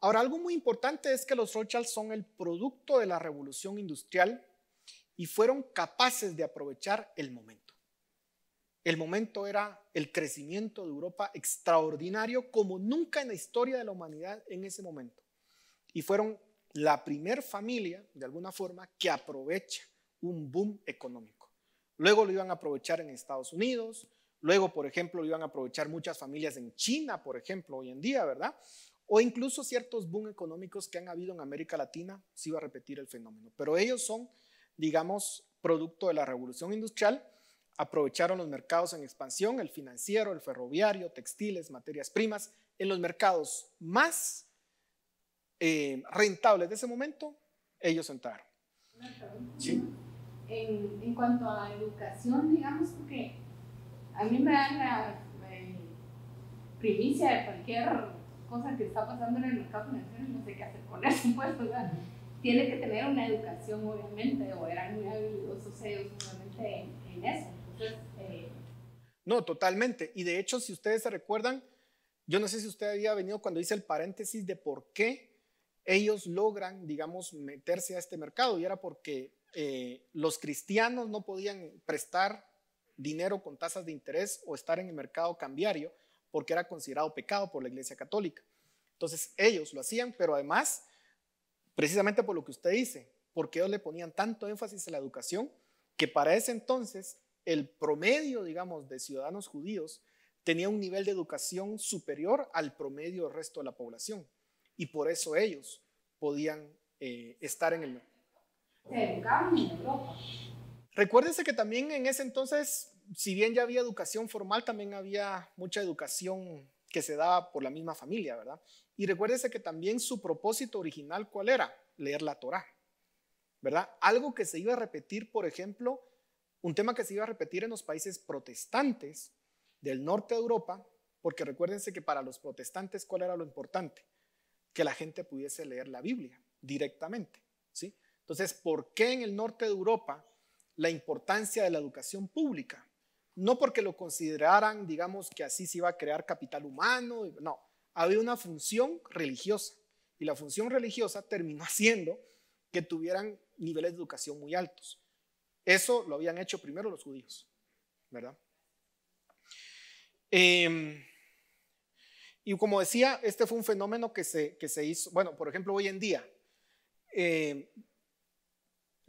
Ahora, algo muy importante es que los Rothschild son el producto de la revolución industrial y fueron capaces de aprovechar el momento. El momento era el crecimiento de Europa extraordinario como nunca en la historia de la humanidad en ese momento. Y fueron la primer familia, de alguna forma, que aprovecha un boom económico. Luego lo iban a aprovechar en Estados Unidos. Luego, por ejemplo, lo iban a aprovechar muchas familias en China, por ejemplo, hoy en día, ¿verdad? O incluso ciertos boom económicos que han habido en América Latina, se iba a repetir el fenómeno. Pero ellos son, digamos, producto de la revolución industrial. Aprovecharon los mercados en expansión, el financiero, el ferroviario, textiles, materias primas. En los mercados más eh, rentables de ese momento, ellos entraron. ¿Sí? en, en cuanto a educación, digamos, porque a mí me dan la eh, primicia de cualquier cosa que está pasando en el mercado financiero no sé qué hacer con eso, pues, o tiene que tener una educación, obviamente, o eran muy habilidosos ellos, obviamente, en, eso. Eh, no, totalmente. Y de hecho, si ustedes se recuerdan, yo no sé si usted había venido cuando hice el paréntesis de por qué ellos logran, digamos, meterse a este mercado y era porque eh, los cristianos no podían prestar dinero con tasas de interés o estar en el mercado cambiario porque era considerado pecado por la Iglesia Católica. Entonces ellos lo hacían, pero además, precisamente por lo que usted dice, porque ellos le ponían tanto énfasis a la educación que para ese entonces el promedio, digamos, de ciudadanos judíos tenía un nivel de educación superior al promedio del resto de la población. Y por eso ellos podían eh, estar en el mercado Educar Recuérdense que también en ese entonces, si bien ya había educación formal, también había mucha educación que se daba por la misma familia, ¿verdad? Y recuérdense que también su propósito original, ¿cuál era? Leer la Torá, ¿verdad? Algo que se iba a repetir, por ejemplo, un tema que se iba a repetir en los países protestantes del norte de Europa, porque recuérdense que para los protestantes, ¿cuál era lo importante? Que la gente pudiese leer la Biblia directamente, ¿sí? Entonces, ¿por qué en el norte de Europa la importancia de la educación pública? No porque lo consideraran, digamos, que así se iba a crear capital humano, no, había una función religiosa y la función religiosa terminó haciendo que tuvieran niveles de educación muy altos. Eso lo habían hecho primero los judíos, ¿verdad? Em, y como decía, este fue un fenómeno que se, que se hizo, bueno, por ejemplo, hoy en día, eh,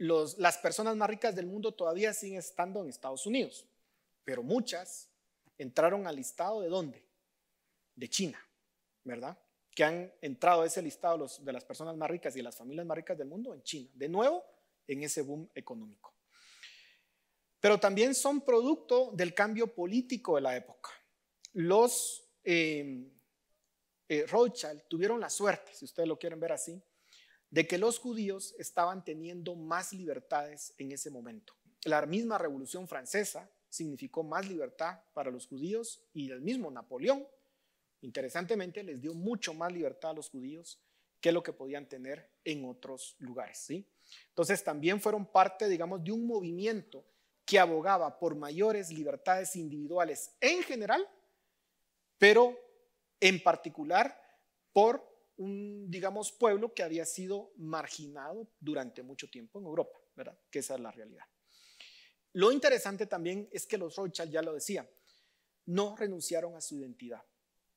las personas más ricas del mundo todavía siguen estando en Estados Unidos, pero muchas entraron al listado de dónde? De China, ¿verdad? Que han entrado a ese listado de las personas más ricas y las familias más ricas del mundo en China, de nuevo en ese boom económico. Pero también son producto del cambio político de la época. Los eh, eh, Rothschild tuvieron la suerte, si ustedes lo quieren ver así, de que los judíos estaban teniendo más libertades en ese momento. La misma Revolución Francesa significó más libertad para los judíos y el mismo Napoleón, interesantemente, les dio mucho más libertad a los judíos que lo que podían tener en otros lugares. ¿sí? Entonces también fueron parte, digamos, de un movimiento que abogaba por mayores libertades individuales en general, pero en particular por un, digamos, pueblo que había sido marginado durante mucho tiempo en Europa, ¿verdad? Que esa es la realidad. Lo interesante también es que los Rothschild, ya lo decía, no renunciaron a su identidad,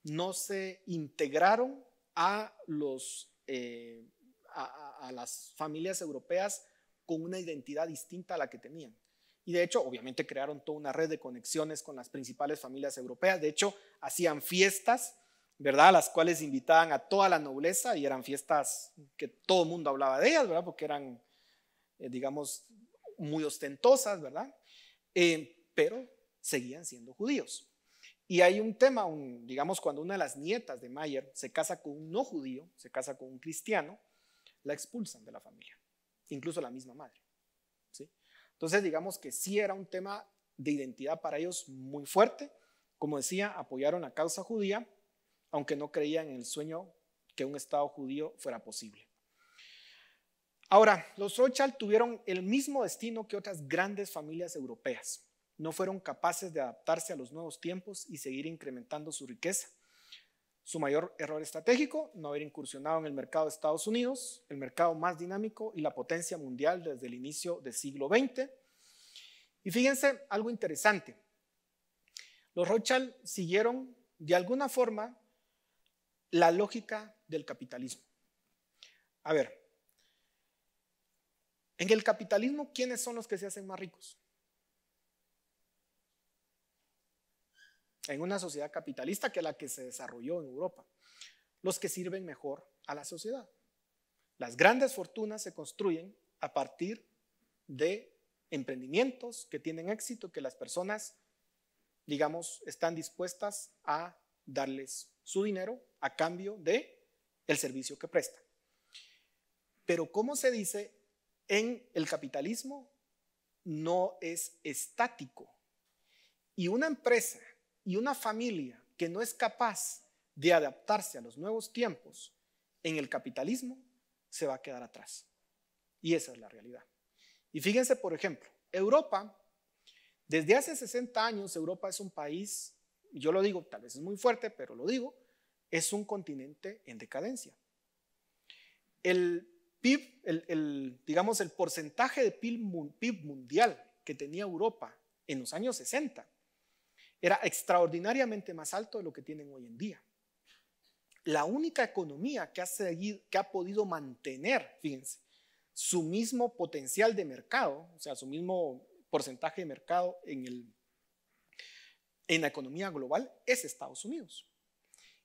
no se integraron a, los, eh, a las familias europeas con una identidad distinta a la que tenían. Y de hecho, obviamente crearon toda una red de conexiones con las principales familias europeas. De hecho, hacían fiestas ¿verdad? Las cuales invitaban a toda la nobleza y eran fiestas que todo el mundo hablaba de ellas, ¿verdad? Porque eran, eh, digamos, muy ostentosas, ¿verdad? Eh, pero seguían siendo judíos. Y hay un tema, digamos, cuando una de las nietas de Mayer se casa con un no judío, se casa con un cristiano, la expulsan de la familia, incluso la misma madre. ¿sí? Entonces, digamos que sí era un tema de identidad para ellos muy fuerte. Como decía, apoyaron la causa judía aunque no creían en el sueño que un Estado judío fuera posible. Ahora, los Rothschild tuvieron el mismo destino que otras grandes familias europeas. No fueron capaces de adaptarse a los nuevos tiempos y seguir incrementando su riqueza. Su mayor error estratégico, no haber incursionado en el mercado de Estados Unidos, el mercado más dinámico y la potencia mundial desde el inicio del siglo XX. Y fíjense algo interesante. Los Rothschild siguieron de alguna forma la lógica del capitalismo. A ver, en el capitalismo, ¿quiénes son los que se hacen más ricos? En una sociedad capitalista que la que se desarrolló en Europa, los que sirven mejor a la sociedad. Las grandes fortunas se construyen a partir de emprendimientos que tienen éxito, que las personas, digamos, están dispuestas a darles su dinero a cambio de el servicio que presta. Pero como se dice en el capitalismo, no es estático. Y una empresa y una familia que no es capaz de adaptarse a los nuevos tiempos en el capitalismo, se va a quedar atrás. Y esa es la realidad. Y fíjense, por ejemplo, Europa, desde hace 60 años, Europa es un país yo lo digo, tal vez es muy fuerte, pero lo digo, es un continente en decadencia. El PIB, el, digamos, el porcentaje de PIB mundial que tenía Europa en los años 60 era extraordinariamente más alto de lo que tienen hoy en día. La única economía que ha, que ha podido mantener, fíjense, su mismo potencial de mercado, o sea, su mismo porcentaje de mercado en el en la economía global es Estados Unidos.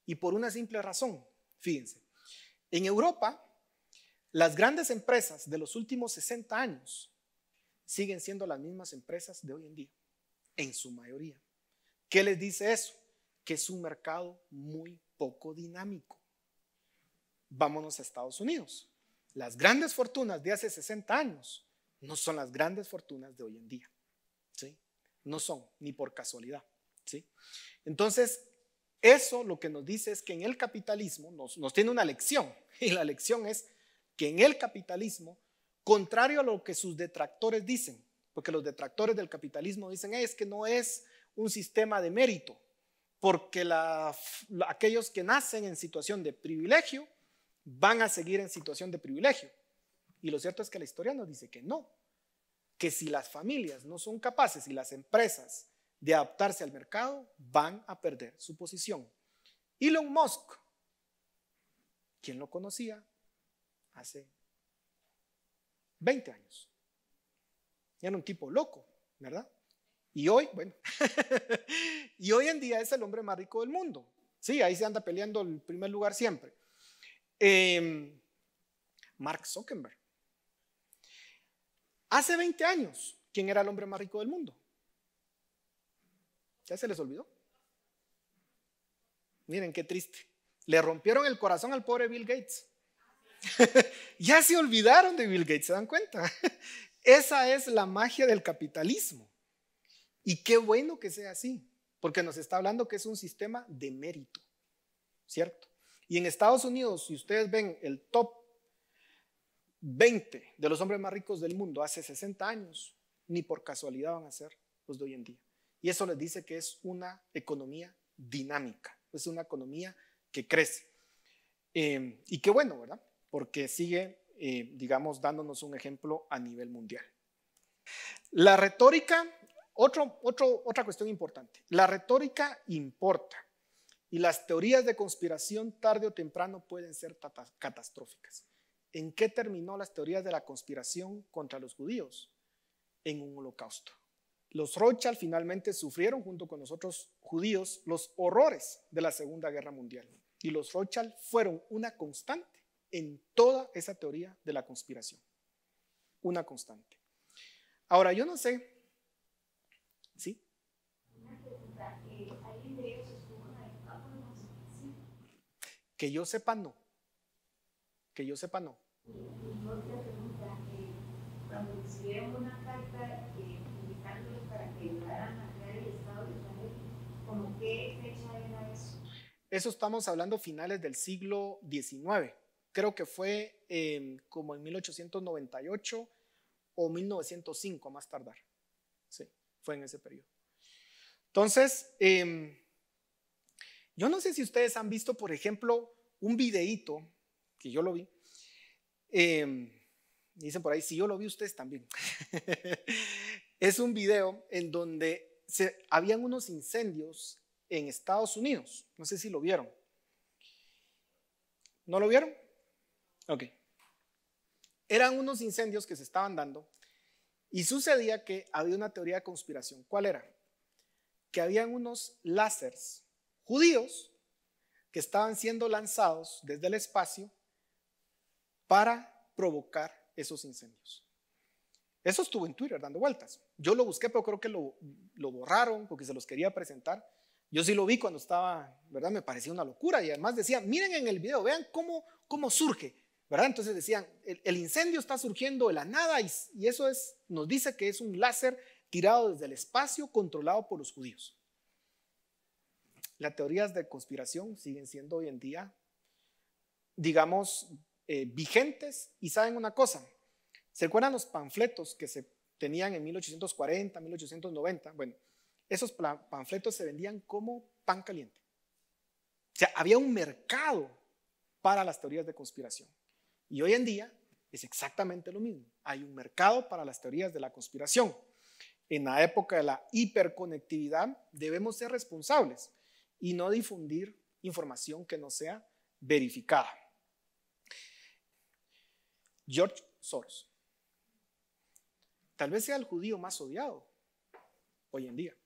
Y por una simple razón, fíjense, en Europa las grandes empresas de los últimos 60 años siguen siendo las mismas empresas de hoy en día, en su mayoría. ¿Qué les dice eso? Que es un mercado muy poco dinámico. Vámonos a Estados Unidos. Las grandes fortunas de hace 60 años no son las grandes fortunas de hoy en día. ¿sí? No son, ni por casualidad. Entonces, eso lo que nos dice es que en el capitalismo nos, tiene una lección, y la lección es que en el capitalismo, contrario a lo que sus detractores dicen, porque los detractores del capitalismo dicen, es que no es un sistema de mérito, porque aquellos que nacen en situación de privilegio van a seguir en situación de privilegio. Y lo cierto es que la historia nos dice que no, que si las familias no son capaces y las empresas de adaptarse al mercado van a perder su posición. Elon Musk, quien lo conocía hace 20 años, era un tipo loco, ¿verdad? Y hoy, bueno, y hoy en día es el hombre más rico del mundo. Sí, ahí se anda peleando el primer lugar siempre. Em, Mark Zuckerberg. Hace 20 años, ¿quién era el hombre más rico del mundo? ¿Ya se les olvidó? Miren qué triste. Le rompieron el corazón al pobre Bill Gates. ya se olvidaron de Bill Gates, ¿se dan cuenta? Esa es la magia del capitalismo. Y qué bueno que sea así, porque nos está hablando que es un sistema de mérito, ¿cierto? Y en Estados Unidos, si ustedes ven el top 20 de los hombres más ricos del mundo hace 60 años, ni por casualidad van a ser los de hoy en día. Y eso les dice que es una economía dinámica, es una economía que crece. Em, y qué bueno, ¿verdad? Porque sigue, eh, digamos, dándonos un ejemplo a nivel mundial. La retórica, otro, otro, otra cuestión importante, la retórica importa y las teorías de conspiración tarde o temprano pueden ser catastróficas. ¿En qué terminó las teorías de la conspiración contra los judíos? En un holocausto. Los Rothschild finalmente sufrieron junto con los otros judíos los horrores de la Segunda Guerra Mundial. Y los Rothschild fueron una constante en toda esa teoría de la conspiración. Una constante. Ahora, yo no sé, ¿sí? Que yo sepa, no. Que yo sepa, no. Cuando una carta eso? estamos hablando finales del siglo XIX. Creo que fue em, como en 1898 o 1905 a más tardar. Sí, fue en ese periodo. Entonces, em, yo no sé si ustedes han visto, por ejemplo, un videíto, que yo lo vi, em, dicen por ahí, si yo lo vi ustedes también. es un video en donde se, habían unos incendios en Estados Unidos. No sé si lo vieron. ¿No lo vieron? Ok. Eran unos incendios que se estaban dando y sucedía que había una teoría de conspiración. ¿Cuál era? Que habían unos láseres judíos que estaban siendo lanzados desde el espacio para provocar esos incendios. Eso estuvo en Twitter dando vueltas. Yo lo busqué, pero creo que lo, lo borraron porque se los quería presentar. Yo sí lo vi cuando estaba, ¿verdad? Me parecía una locura y además decían, miren en el video, vean cómo, cómo surge, ¿verdad? Entonces decían, el, incendio está surgiendo de la nada y, eso es, nos dice que es un láser tirado desde el espacio controlado por los judíos. Las teorías de conspiración siguen siendo hoy en día, digamos, eh, vigentes y saben una cosa, ¿se acuerdan los panfletos que se tenían en 1840, 1890? Bueno esos panfletos se vendían como pan caliente. O sea, había un mercado para las teorías de conspiración. Y hoy en día es exactamente lo mismo. Hay un mercado para las teorías de la conspiración. En la época de la hiperconectividad debemos ser responsables y no difundir información que no sea verificada. George Soros. Tal vez sea el judío más odiado hoy en día.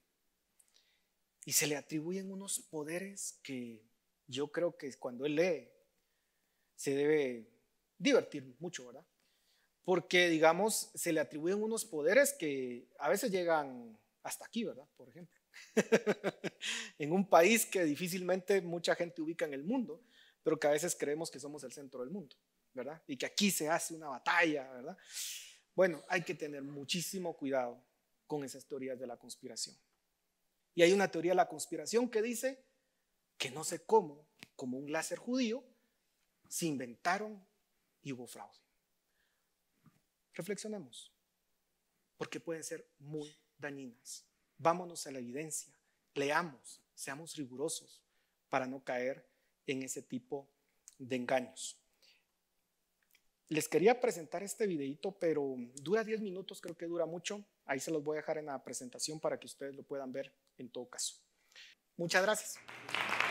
Y se le atribuyen unos poderes que yo creo que cuando él lee se debe divertir mucho, ¿verdad? Porque, digamos, se le atribuyen unos poderes que a veces llegan hasta aquí, ¿verdad? Por ejemplo. en un país que difícilmente mucha gente ubica en el mundo, pero que a veces creemos que somos el centro del mundo, ¿verdad? Y que aquí se hace una batalla, ¿verdad? Bueno, hay que tener muchísimo cuidado con esas teorías de la conspiración. Y hay una teoría de la conspiración que dice que no sé cómo, como un láser judío, se inventaron y hubo fraude. Reflexionemos, porque pueden ser muy dañinas. Vámonos a la evidencia, leamos, seamos rigurosos para no caer en ese tipo de engaños. Les quería presentar este videito, pero dura 10 minutos, creo que dura mucho. Ahí se los voy a dejar en la presentación para que ustedes lo puedan ver en todo caso. Muchas gracias.